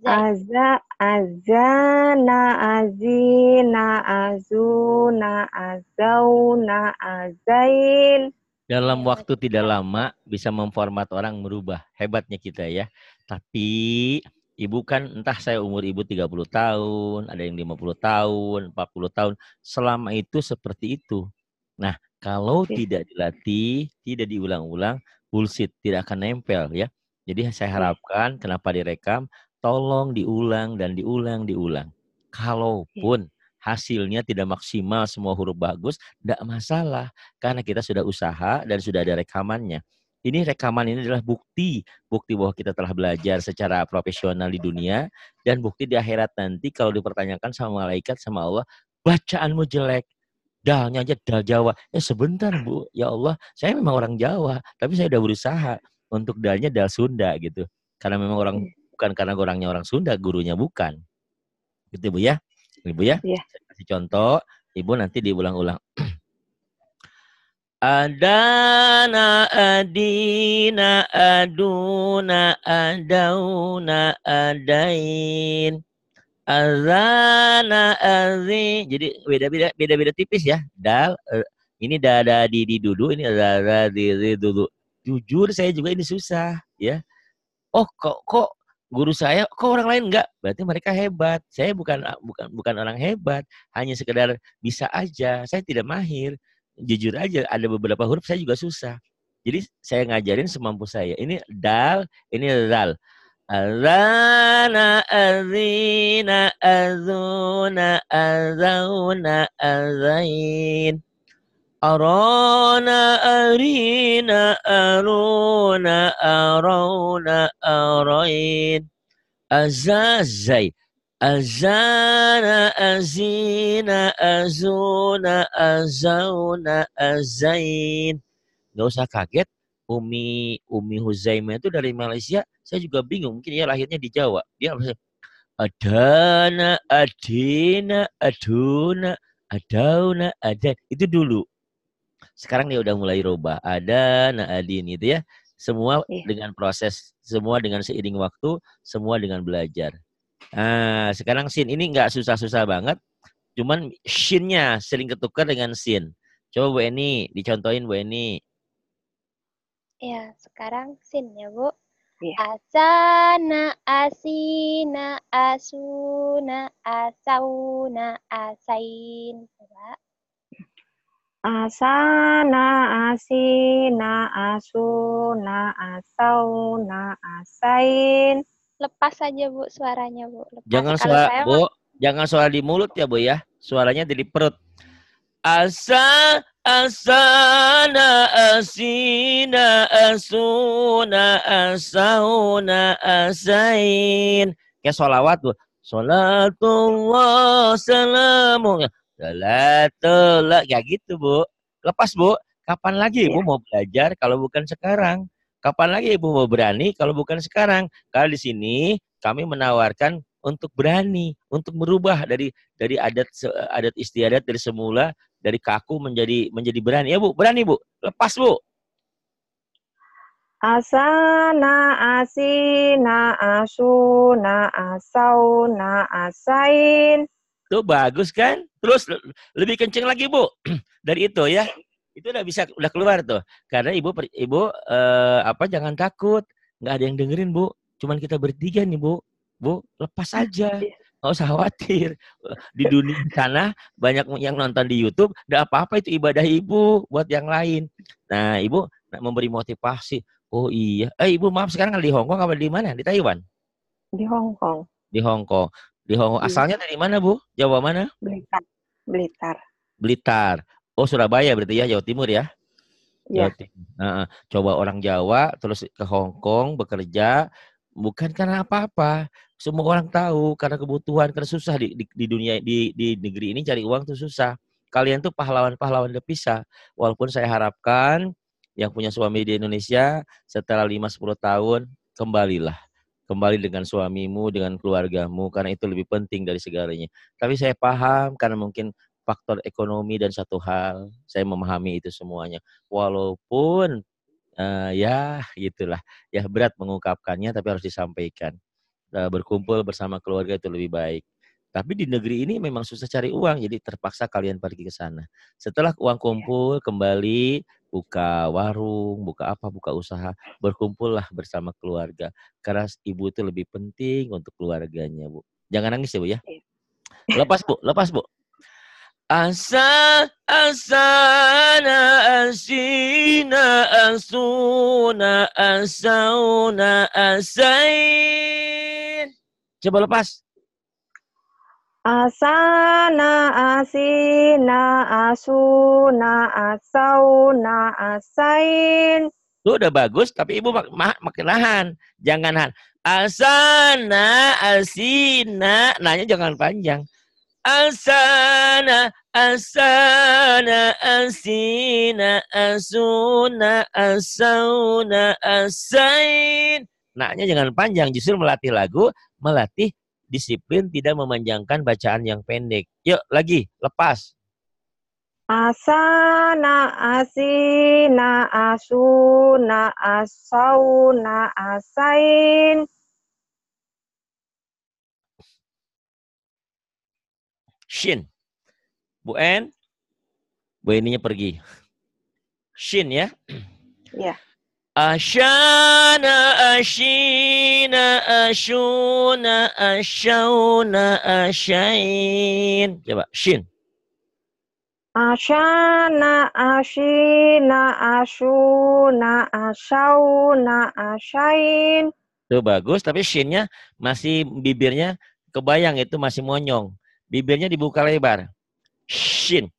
Zait. Aza, azana, azina, azuna, azauna, azain dalam iya, waktu tidak lama bisa memformat orang merubah. Hebatnya kita ya. Tapi ibu kan entah saya umur ibu 30 tahun, ada yang 50 tahun, 40 tahun, selama itu seperti itu. Nah, kalau okay. tidak dilatih, tidak diulang-ulang, bullshit tidak akan nempel ya. Jadi saya iya. harapkan kenapa direkam, tolong diulang dan diulang diulang. Iya. Kalaupun hasilnya tidak maksimal semua huruf bagus, tidak masalah karena kita sudah usaha dan sudah ada rekamannya. Ini rekaman ini adalah bukti, bukti bahwa kita telah belajar secara profesional di dunia dan bukti di akhirat nanti kalau dipertanyakan sama malaikat sama Allah, bacaanmu jelek, dalnya aja dal Jawa. Ya sebentar Bu, ya Allah, saya memang orang Jawa, tapi saya sudah berusaha untuk dalnya dal Sunda gitu. Karena memang orang iya. bukan karena orangnya orang Sunda, gurunya bukan. Gitu Bu ya. Ibu ya? Iya. Saya kasih contoh, Ibu nanti diulang-ulang. Adana adina aduna adauna adain. Azana azi. Jadi beda-beda beda-beda tipis ya. Dal e, ini dada di di dulu, ini dada di di dulu. Jujur saya juga ini susah ya. Oh kok kok guru saya kok orang lain enggak berarti mereka hebat saya bukan bukan bukan orang hebat hanya sekedar bisa aja saya tidak mahir jujur aja ada beberapa huruf saya juga susah jadi saya ngajarin semampu saya ini dal ini dal Azana azina azuna azain Arona arina aruna arona arain azazai azana azina azuna azauna azain nggak usah kaget Umi Umi Huzaimah itu dari Malaysia saya juga bingung mungkin ya lahirnya di Jawa dia adana adina aduna adauna adan itu dulu sekarang dia udah mulai rubah Ada Nadine nah, itu ya. Semua iya. dengan proses, semua dengan seiring waktu, semua dengan belajar. Nah, sekarang sin ini nggak susah-susah banget. Cuman sinnya sering ketukar dengan sin. Coba Bu Eni, dicontohin Bu Eni. Ya, sekarang sin ya, Bu. Yeah. Asana asina asuna asauna asain. Coba asana asina asuna asauna asain lepas saja bu suaranya bu lepas. jangan Kalau suara bu jangan suara di mulut ya bu ya suaranya dari perut asa asana asina asuna asauna asain kayak solawat bu Salatullah salamu Telat-telat. Ya gitu, Bu. Lepas, Bu. Kapan lagi Ibu iya. mau belajar kalau bukan sekarang? Kapan lagi Ibu mau berani kalau bukan sekarang? Kalau di sini kami menawarkan untuk berani, untuk merubah dari dari adat adat istiadat dari semula dari kaku menjadi menjadi berani. Ya, Bu. Berani, Bu. Lepas, Bu. Asana asina asuna na asain itu bagus kan? Terus lebih kenceng lagi, Bu. Dari itu ya. Itu udah bisa udah keluar tuh. Karena Ibu Ibu eh, apa jangan takut, nggak ada yang dengerin, Bu. Cuman kita bertiga nih, Bu. Bu, lepas aja. Nggak usah khawatir. Di dunia sana banyak yang nonton di YouTube, udah apa-apa itu ibadah Ibu buat yang lain. Nah, Ibu memberi motivasi. Oh iya. Eh Ibu maaf sekarang di Hongkong, Kong apa di mana? Di Taiwan? Di Hongkong Di Hongkong di Hong Kong. Hmm. Asalnya dari mana, Bu? Jawa mana? Blitar. Blitar. Blitar. Oh, Surabaya berarti ya, Jawa Timur ya? Iya. Jawa Timur. Nah, coba orang Jawa terus ke Hong Kong bekerja bukan karena apa-apa. Semua orang tahu karena kebutuhan, karena susah di, di, di dunia di di negeri ini cari uang tuh susah. Kalian tuh pahlawan-pahlawan devisa. Walaupun saya harapkan yang punya suami di Indonesia setelah 5-10 tahun kembalilah kembali dengan suamimu, dengan keluargamu, karena itu lebih penting dari segalanya. Tapi saya paham karena mungkin faktor ekonomi dan satu hal, saya memahami itu semuanya. Walaupun uh, ya gitulah, ya berat mengungkapkannya, tapi harus disampaikan. Uh, berkumpul bersama keluarga itu lebih baik. Tapi di negeri ini memang susah cari uang, jadi terpaksa kalian pergi ke sana. Setelah uang iya. kumpul, kembali buka warung, buka apa, buka usaha, berkumpullah bersama keluarga. Karena ibu itu lebih penting untuk keluarganya, Bu. Jangan nangis ya, Bu ya. Iya. Lepas, Bu. Lepas, Bu. Asa asana asina asuna asauna asain. Coba lepas. Asana, asina, asuna, asauna, asain. Itu udah bagus, tapi ibu mak mak makin lahan. Jangan nahan. Asana, asina. Nanya jangan panjang. Asana, asana, asina, asuna, asauna, asain. Nanya jangan panjang, justru melatih lagu, melatih disiplin tidak memanjangkan bacaan yang pendek. Yuk, lagi, lepas. Asa na na asu na asau na asain. Shin. Bu En. Bu Eninya pergi. Shin ya. Iya. Yeah. Ashana ashina ashuna ashauna ashain. Coba shin. Ashana ashina ashuna ashauna ashain. Itu bagus tapi shinnya masih bibirnya kebayang itu masih monyong. Bibirnya dibuka lebar. Shin.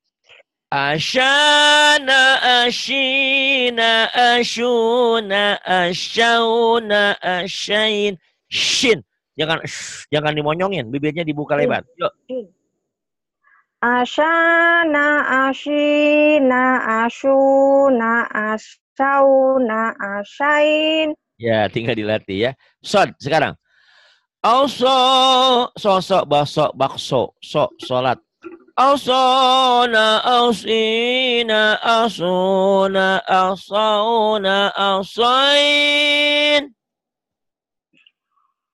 Ashana ashina ashuna ashauna ashain shin. Jangan jangan dimonyongin, bibirnya dibuka iya. lebar. Yuk. Iya. Ashana ashina ashuna ashauna ashain. Ya, tinggal dilatih ya. Son, sekarang. Also sosok basok bakso sok solat. أصانا أصينا أصونا أصونا أصين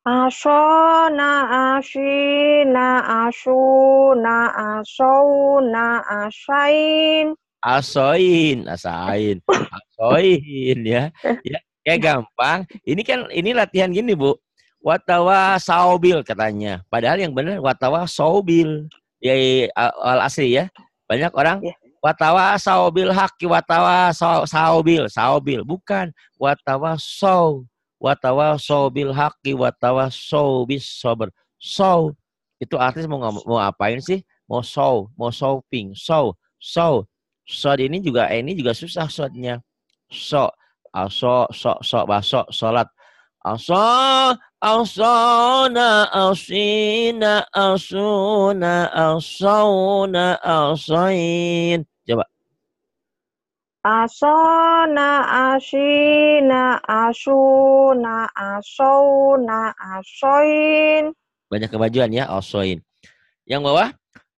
أصانا أصينا أصونا أصونا أصين Asoin, asain, asoin ya. ya. Kayak gampang. Ini kan ini latihan gini, Bu. Watawa saubil katanya. Padahal yang benar watawa saubil. Yai iya, iya. Al asli ya. Banyak orang yeah. watawa saubil haki watawa saobil saubil saubil bukan watawa so watawa saubil haki watawa saubis sober. so itu artis mau mau apain sih? Mau so mau shopping, so so so ini juga eh, ini juga susah sodnya. So, aso, ah, so, so, baso, salat Aso, ah, Asana Asina Asuna أوصونا asain. coba Asona, asina, asuna, asona, asoin. Banyak kemajuan ya, asoin. Yang bawah,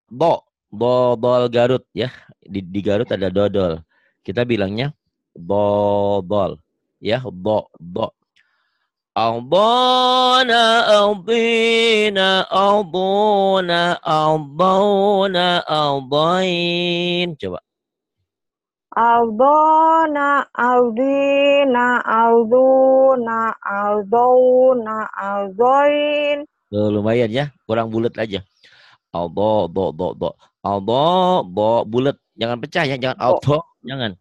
bo, bobol Garut ya. Di, di Garut ada dodol. Kita bilangnya bobol ya, bo, bo. أرضانا أرضينا أرضونا أرضونا أرضين coba أرضانا أرضينا أرضونا أرضونا أرضين Tuh, lumayan ya, kurang bulat aja. Aldo, do, do, do. Aldo, do, bulat. Jangan pecah ya, jangan aldo, jangan.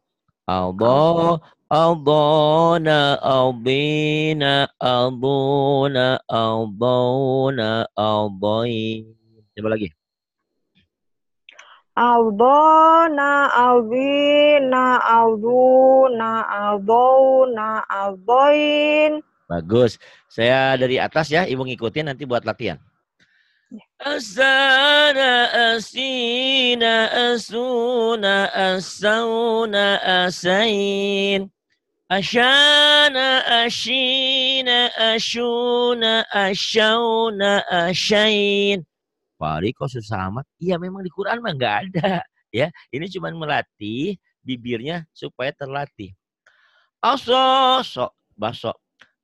Aldo, أضانا أضينا أضونا أضونا أضين Coba lagi. Aldona, Aldina, Alduna, Aldona, Aldoin. Bagus. Saya dari atas ya, Ibu ngikutin nanti buat latihan. Ya. Asana asina asuna asauna asain. Ashana, ashina, ashuna, ashauna, ashain. Pari kau susah amat? Iya memang di Quran mah nggak ada. Ya, ini cuma melatih bibirnya supaya terlatih. Aso Asosok, basok.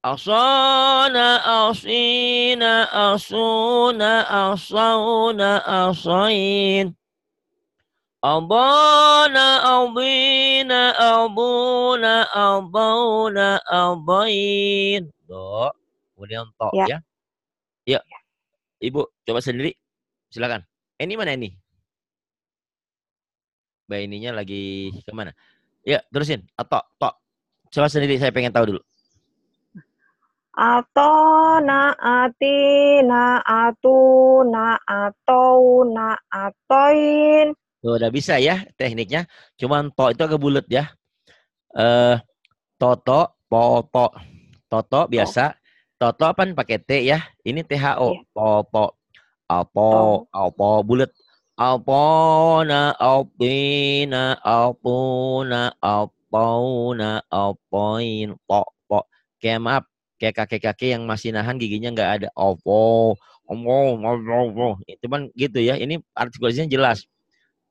Asana, asina, asuna, asauna, asain. أضانا أضينا أضونا أضونا أضين Do. Kemudian to ya. ya. ya. Ibu coba sendiri. Silakan. ini mana ini? Mbak ininya lagi kemana? Ya, terusin. Atau, ah, to. Coba sendiri, saya pengen tahu dulu. Ato na ati na atu na atau na atoin Tuh Udah bisa ya tekniknya. Cuman to itu agak bulat ya. Eh toto popo. Toto biasa. Toto apa pakai T ya. Ini T H THO. Iya. Popo. Apo, apo bulat. Alpona, alpina, alpuna, na, alpoin, po, po. Kayak maaf, kayak kakek-kakek yang masih nahan giginya nggak ada. Opo, omong, omong, omong. Cuman gitu ya, ini artikulasinya jelas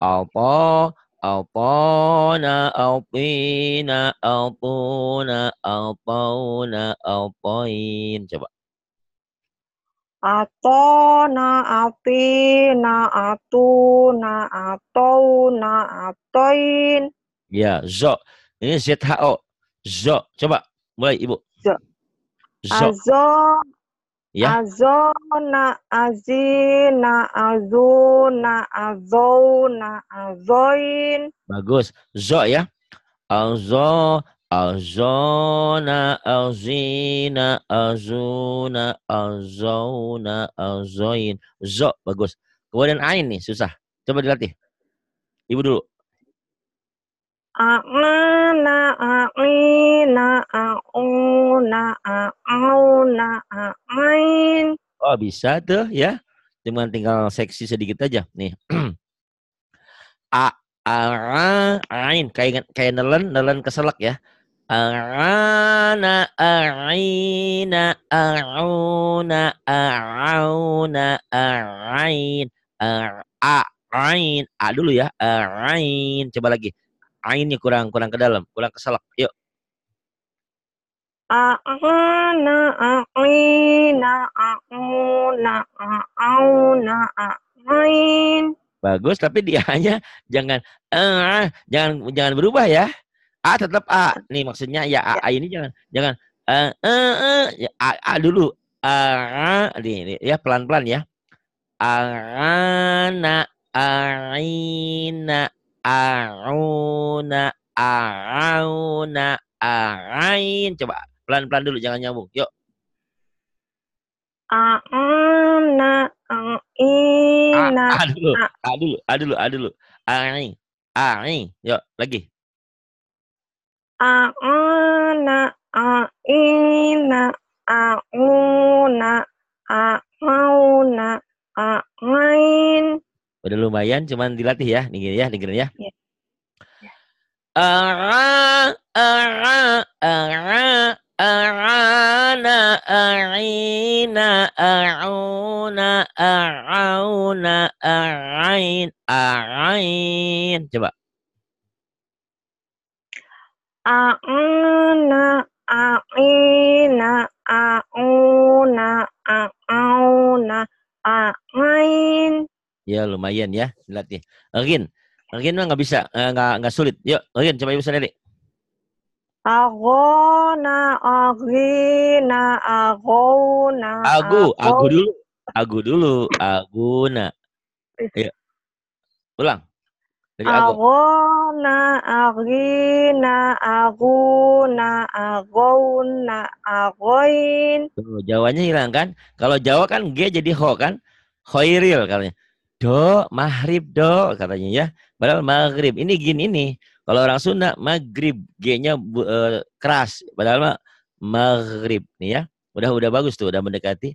أعطى أعطانا أعطينا أعطونا أعطونا أعطين coba Atona, atina, atuna, na atoin. Ya, zo. Ini ZHO. Zo. Coba, mulai Ibu. Zo. Zo. Azo, Ya. Azona, azina, azuna, azona, azoin. Bagus. Zo ya. Azo, azona, azina, azuna, azona, azoin. Zo. Bagus. Kemudian ain nih susah. Coba dilatih. Ibu dulu a na a i na a o na a au na a ain. Oh bisa tuh ya, cuma tinggal seksi sedikit aja nih. a a ain kayak kayak nelen nelen keselak ya. A a na a arain arain a a dulu ya ain coba lagi ainnya kurang kurang ke dalam, kurang ke selak. Yuk. A'ana na a'una na a'ain. Bagus, tapi dia hanya jangan eh jangan jangan berubah ya. A tetap A. Nih maksudnya ya A, a ini jangan jangan eh eh, eh ya, a, a dulu. A, a ini, ya pelan-pelan ya. Arana na A'una, a'una, a'ain. Coba pelan-pelan dulu, jangan nyambung. Yuk. A'una, a'ina. A, dulu, a dulu, a dulu, Yuk, lagi. A'una, a'ina, a'una, a'una, a'ain. Udah lumayan, cuman dilatih ya, nih ya, dengerin ya. Yeah. Ara, ara, ara, arana, arina, arauna, arauna, arain, arain. Coba. Auna, aina, auna, auna, ain. Ya lumayan ya dilatih. Rin, Rin mah nggak bisa, eh, nggak eh, nggak sulit. Yuk, Rin coba ibu sendiri. Aku na agi na Aku na agu agu dulu agu dulu agu na ya ulang dari na agi na Aku na Aku na Akuin jawanya hilang kan kalau jawa kan g jadi ho kan hoiril kalau do maghrib do katanya ya padahal maghrib ini gini ini kalau orang Sunda maghrib g-nya uh, keras padahal mah maghrib nih ya udah udah bagus tuh udah mendekati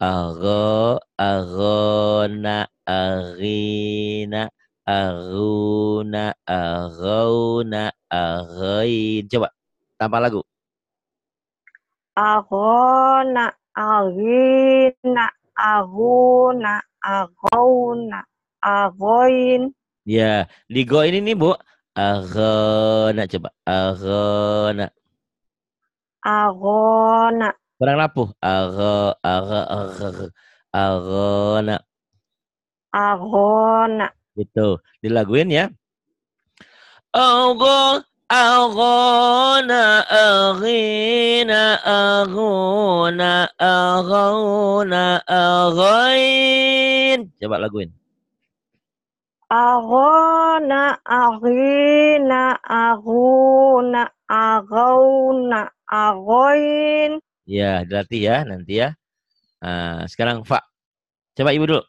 Aro, arona, arina, aruna, arona, arain. Coba, tanpa lagu. Arona, arina, aruna, agoun, agoin. Ya, di go ini Bu, agona coba, agona. Agona. Kurang rapuh. Aga, aga, aga, agona. Agona. Itu dilaguin ya. Agona. أغانا أغينا أغونا أغونا أغين coba laguin Agona, agina, aguna, agauna, agoin. Ya, dilatih ya nanti ya. Nah, sekarang Fa. Coba Ibu dulu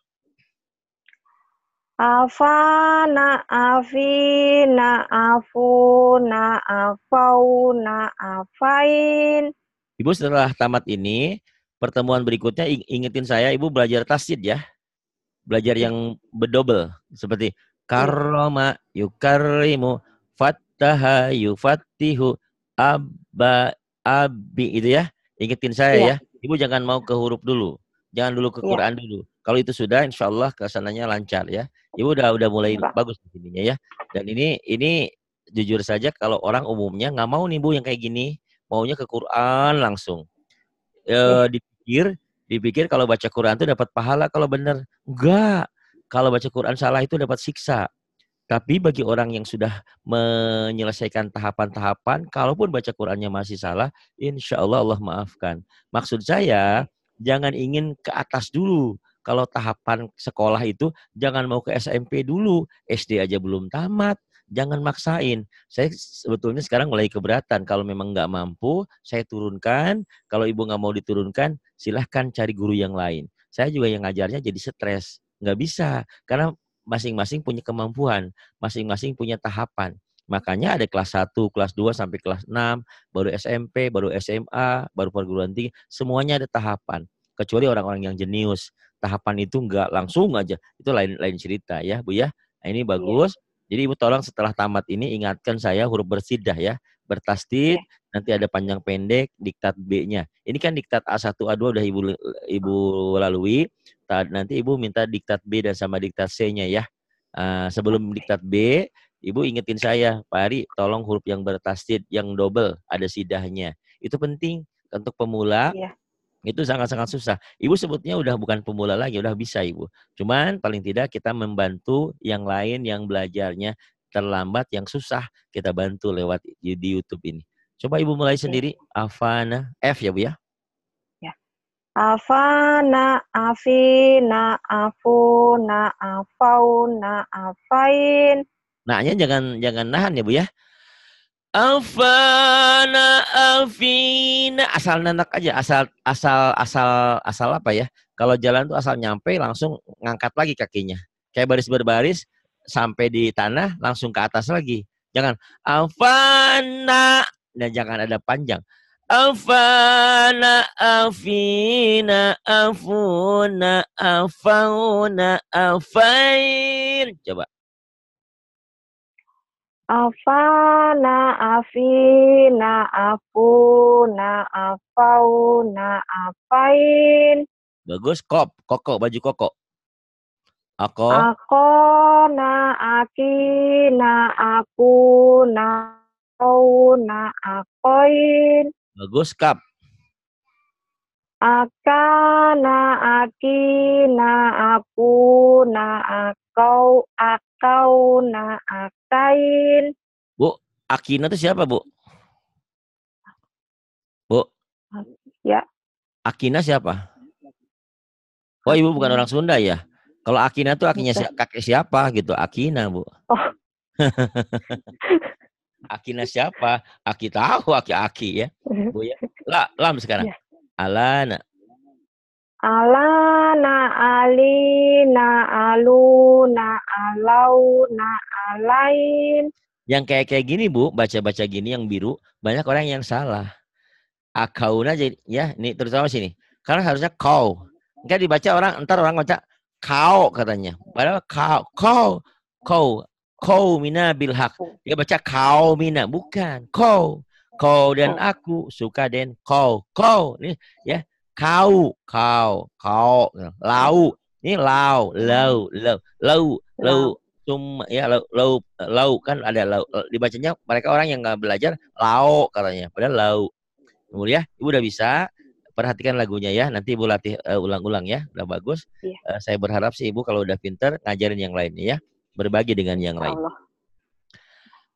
afana afina afuna afauna afain Ibu setelah tamat ini pertemuan berikutnya ingetin saya Ibu belajar tasjid ya belajar yang bedobel seperti karoma yukarimu fattaha yufattihu abba abi itu ya ingetin saya ya. ya Ibu jangan mau ke huruf dulu jangan dulu ke ya. Quran dulu kalau itu sudah insyaallah Allah kesananya lancar ya Ibu ya udah udah mulai iya. bagus ininya ya. Dan ini ini jujur saja kalau orang umumnya nggak mau nih Bu yang kayak gini, maunya ke Quran langsung. E, iya. dipikir dipikir kalau baca Quran tuh dapat pahala kalau benar. Enggak. Kalau baca Quran salah itu dapat siksa. Tapi bagi orang yang sudah menyelesaikan tahapan-tahapan, kalaupun baca Qurannya masih salah, insya Allah Allah maafkan. Maksud saya, jangan ingin ke atas dulu kalau tahapan sekolah itu jangan mau ke SMP dulu, SD aja belum tamat, jangan maksain. Saya sebetulnya sekarang mulai keberatan. Kalau memang nggak mampu, saya turunkan. Kalau ibu nggak mau diturunkan, silahkan cari guru yang lain. Saya juga yang ngajarnya jadi stres. Nggak bisa, karena masing-masing punya kemampuan, masing-masing punya tahapan. Makanya ada kelas 1, kelas 2 sampai kelas 6, baru SMP, baru SMA, baru perguruan tinggi, semuanya ada tahapan. Kecuali orang-orang yang jenius tahapan itu enggak langsung aja. Itu lain lain cerita ya, Bu ya. Nah, ini iya. bagus. Ya. Jadi Ibu tolong setelah tamat ini ingatkan saya huruf bersidah ya. bertastid. ya. nanti ada panjang pendek, diktat B-nya. Ini kan diktat A1, A2 udah Ibu Ibu lalui. Nanti Ibu minta diktat B dan sama diktat C-nya ya. Uh, sebelum diktat B, Ibu ingetin saya, Pak Ari, tolong huruf yang bertastid yang double, ada sidahnya. Itu penting untuk pemula. yeah. Itu sangat-sangat susah. Ibu sebutnya udah bukan pemula lagi, udah bisa ibu. Cuman paling tidak kita membantu yang lain yang belajarnya terlambat, yang susah kita bantu lewat di YouTube ini. Coba ibu mulai iya. sendiri. Avana F ya bu ya. Ya. Afina Afuna Afauna Afain. nahnya jangan jangan nahan ya bu ya. Afana afina asal nenek aja asal asal asal asal apa ya? Kalau jalan tuh asal nyampe langsung ngangkat lagi kakinya. Kayak baris berbaris sampai di tanah langsung ke atas lagi. Jangan afana dan jangan ada panjang. Afana afina afuna afauna afain. Coba Afana, afina, afuna, afauna, afain. Bagus, kop, koko, baju koko. Ako. Ako na aki na aku na kau na akoin. Bagus, kap. na aki na aku na akau ak nak akain. Bu, Akina itu siapa, Bu? Bu. Ya. Akina siapa? Oh, Ibu bukan orang Sunda ya? Kalau Akina itu akinya si kakek siapa gitu? Akina, Bu. Oh. Akina siapa? Aki tahu, Aki Aki ya. Bu ya. lah lam sekarang. Ya. Alana ala na ali na alu na alau na alain yang kayak kayak gini bu baca baca gini yang biru banyak orang yang salah na jadi ya ini terutama sini karena harusnya kau enggak dibaca orang entar orang baca kau katanya padahal kau kau kau kau mina bilhak dia baca kau mina bukan kau kau dan aku suka dan kau kau nih ya kau, kau, kau, lau. Ini lau, lau, lau, lau, lau. Sum, ya lau, lau, lau kan ada lau. Dibacanya mereka orang yang nggak belajar lau katanya, padahal lau. Ibu ya, ibu udah bisa perhatikan lagunya ya. Nanti ibu latih eh, ulang-ulang uh, ya, udah bagus. Yeah. Iya. Uh, saya berharap sih ibu kalau udah pinter ngajarin yang lainnya ya, berbagi dengan yang Allah. lain.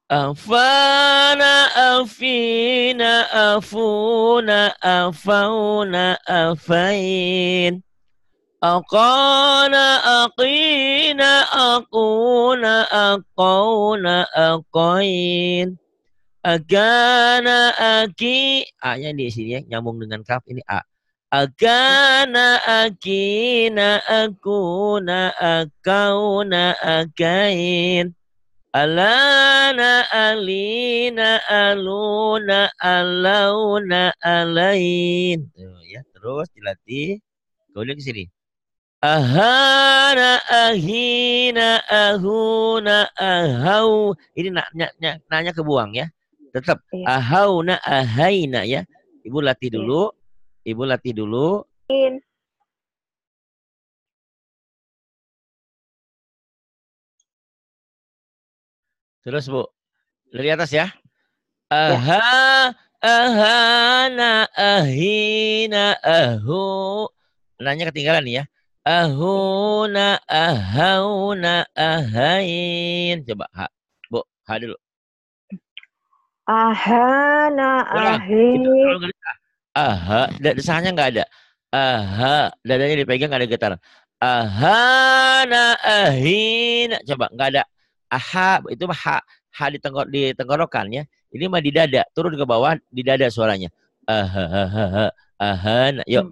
Afana afina afuna afauna afain Aqana aqina aquna aqauna aqain Agana aki A-nya di sini ya, nyambung dengan kaf ini A Agana akina akuna akauna akain Alana alina aluna alauna alain. Tuh, ya, terus dilatih. Kemudian ke sini. Ahana ahina ahuna ahau. Ini nanya nanya, nanya kebuang ya. Tetap iya. ahauna ahaina ya. Ibu latih iya. dulu. Ibu latih dulu. In. Terus Bu, dari atas ya. ya. Aha, aha, ahi, ahina, ahu. Nanya ketinggalan nih ya. Ahuna, na, ahain. Coba ha. Bu, ha dulu. Ahana, ahi. Aha, desahnya nggak ada. Aha, dadanya dipegang nggak ada getar. Ahana, ahina. Coba nggak ada aha itu ha ha di tenggor di tenggorokannya ini mah di dada turun ke bawah di dada suaranya aha aha yuk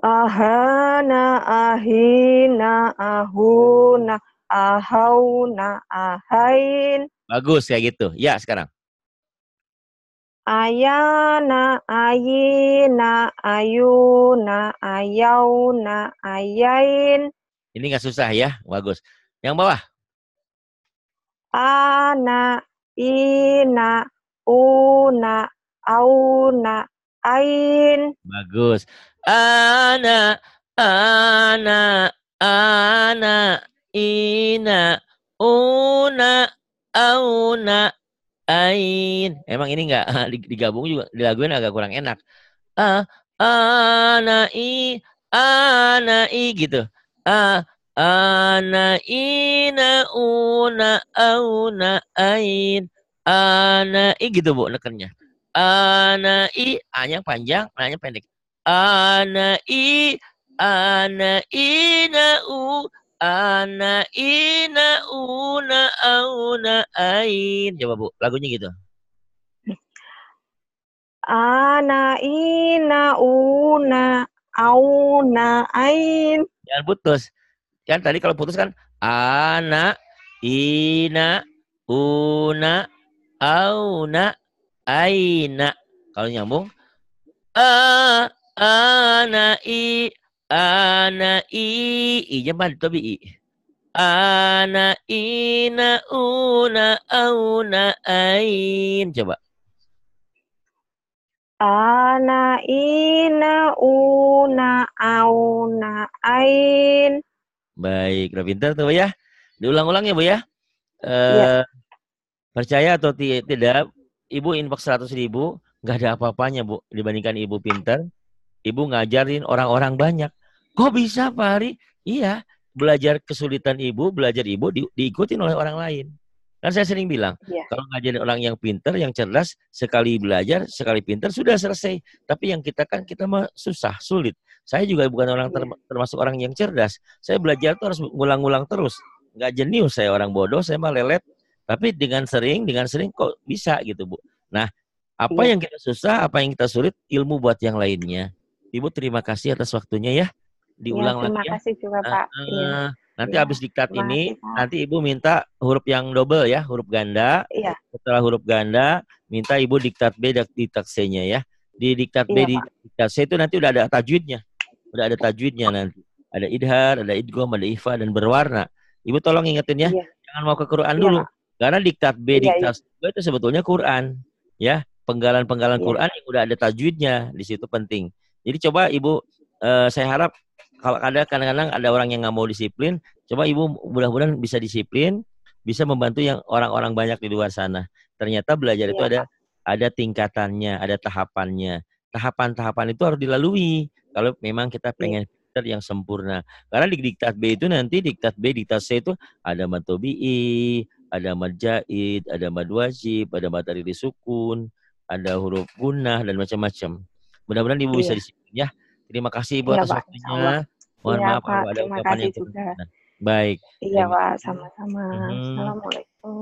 ahana ahina ahuna ahauna ahain bagus kayak gitu ya sekarang ayana ayina ayuna ayauna ayain ini nggak susah ya bagus yang bawah ana, ina, una, auna, ain. Bagus. Ana, ana, ana, ina, una, auna, ain. Emang ini enggak digabung juga dilaguin agak kurang enak. A, ana, i, ana, i gitu. A, Ana ina una auna ain. Ana i gitu bu nekernya. Ana i a-nya panjang, a-nya pendek. Ana i ana ina u ana ina una auna ain. Coba bu, lagunya gitu. Ana ina una auna ain. Jangan putus. Kan tadi kalau putus kan ana, ina, una, auna, aina. Kalau nyambung a ana i ana i i jaman tobi i. Ana ina una auna ain. Coba. Ana ina una auna ain. Baik, udah tuh Bu ya. Diulang-ulang ya Bu ya. Eh ya. Percaya atau tidak, Ibu inbox 100 ribu, nggak ada apa-apanya Bu dibandingkan Ibu Pinter Ibu ngajarin orang-orang banyak. Kok bisa Pak Hari? Iya, belajar kesulitan Ibu, belajar Ibu di, diikutin oleh orang lain. Kan saya sering bilang, yeah. kalau ngajarin orang yang pinter, yang cerdas, sekali belajar, sekali pinter, sudah selesai. Tapi yang kita kan, kita mah susah, sulit. Saya juga bukan orang iya. ter yeah. termasuk orang yang cerdas. Saya belajar tuh harus ngulang-ngulang terus. Nggak jenius saya orang bodoh, saya mah lelet. Tapi dengan sering, dengan sering kok bisa gitu, Bu. Nah, apa yeah. yang kita susah, apa yang kita sulit, ilmu buat yang lainnya. Ibu terima kasih atas waktunya ya. Iya, Diulang ya, terima lagi. Terima ya. kasih ya. juga, Pak. Uh, uh, Nanti habis iya. dikat ini, ya. nanti Ibu minta huruf yang double ya, huruf ganda. Ya. Setelah huruf ganda, minta Ibu diktat B dan diktat C-nya ya. Di diktat B, iya, di diktat C itu nanti udah ada tajwidnya. Udah ada tajwidnya nanti. Ada idhar, ada idgom, ada ifa, dan berwarna. Ibu tolong ingetin ya, iya. jangan mau ke Quran dulu. Karena diktat B, diktat C itu sebetulnya Quran. Ya, penggalan-penggalan Quran yang udah ada tajwidnya. Di situ penting. Jadi coba Ibu, uh, saya harap kalau ada kadang-kadang ada orang yang nggak mau disiplin, coba ibu mudah-mudahan bisa disiplin, bisa membantu yang orang-orang banyak di luar sana. Ternyata belajar ya. itu iya, ada ada tingkatannya, ada tahapannya. Tahapan-tahapan itu harus dilalui kalau memang kita iya. pengen pinter yang sempurna. Karena di diktat B itu nanti diktat B, diktat C itu ada matobi'i, ada majaid, ada mad wajib, ada materi sukun, ada huruf gunah dan macam-macam. Mudah-mudahan Ibu ya. bisa disiplin ya. Terima kasih buat ya, waktunya. Mohon iya, maaf kalau ada ucapan yang juga. baik. Iya Pak, sama-sama. Hmm. Assalamualaikum.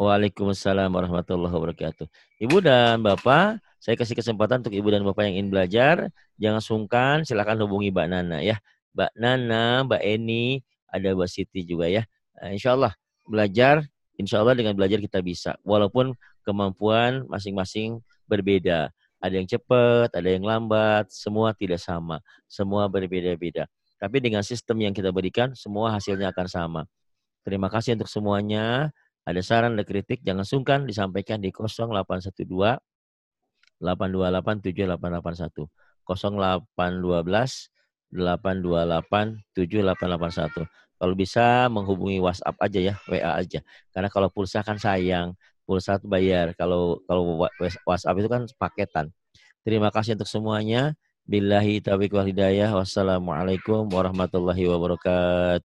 Waalaikumsalam warahmatullahi wabarakatuh. Ibu dan Bapak, saya kasih kesempatan untuk Ibu dan Bapak yang ingin belajar, jangan sungkan, silakan hubungi Mbak Nana ya. Mbak Nana, Mbak Eni, ada Mbak Siti juga ya. Eh, insya Allah belajar, insya Allah dengan belajar kita bisa. Walaupun kemampuan masing-masing berbeda. Ada yang cepat, ada yang lambat, semua tidak sama, semua berbeda-beda. Tapi dengan sistem yang kita berikan, semua hasilnya akan sama. Terima kasih untuk semuanya. Ada saran, ada kritik, jangan sungkan disampaikan di 0812 828 0812 828 Kalau bisa menghubungi WhatsApp aja ya, WA aja. Karena kalau pulsa kan sayang pulsa itu bayar. Kalau kalau WhatsApp itu kan paketan. Terima kasih untuk semuanya. Billahi taufiq wal hidayah. Wassalamualaikum warahmatullahi wabarakatuh.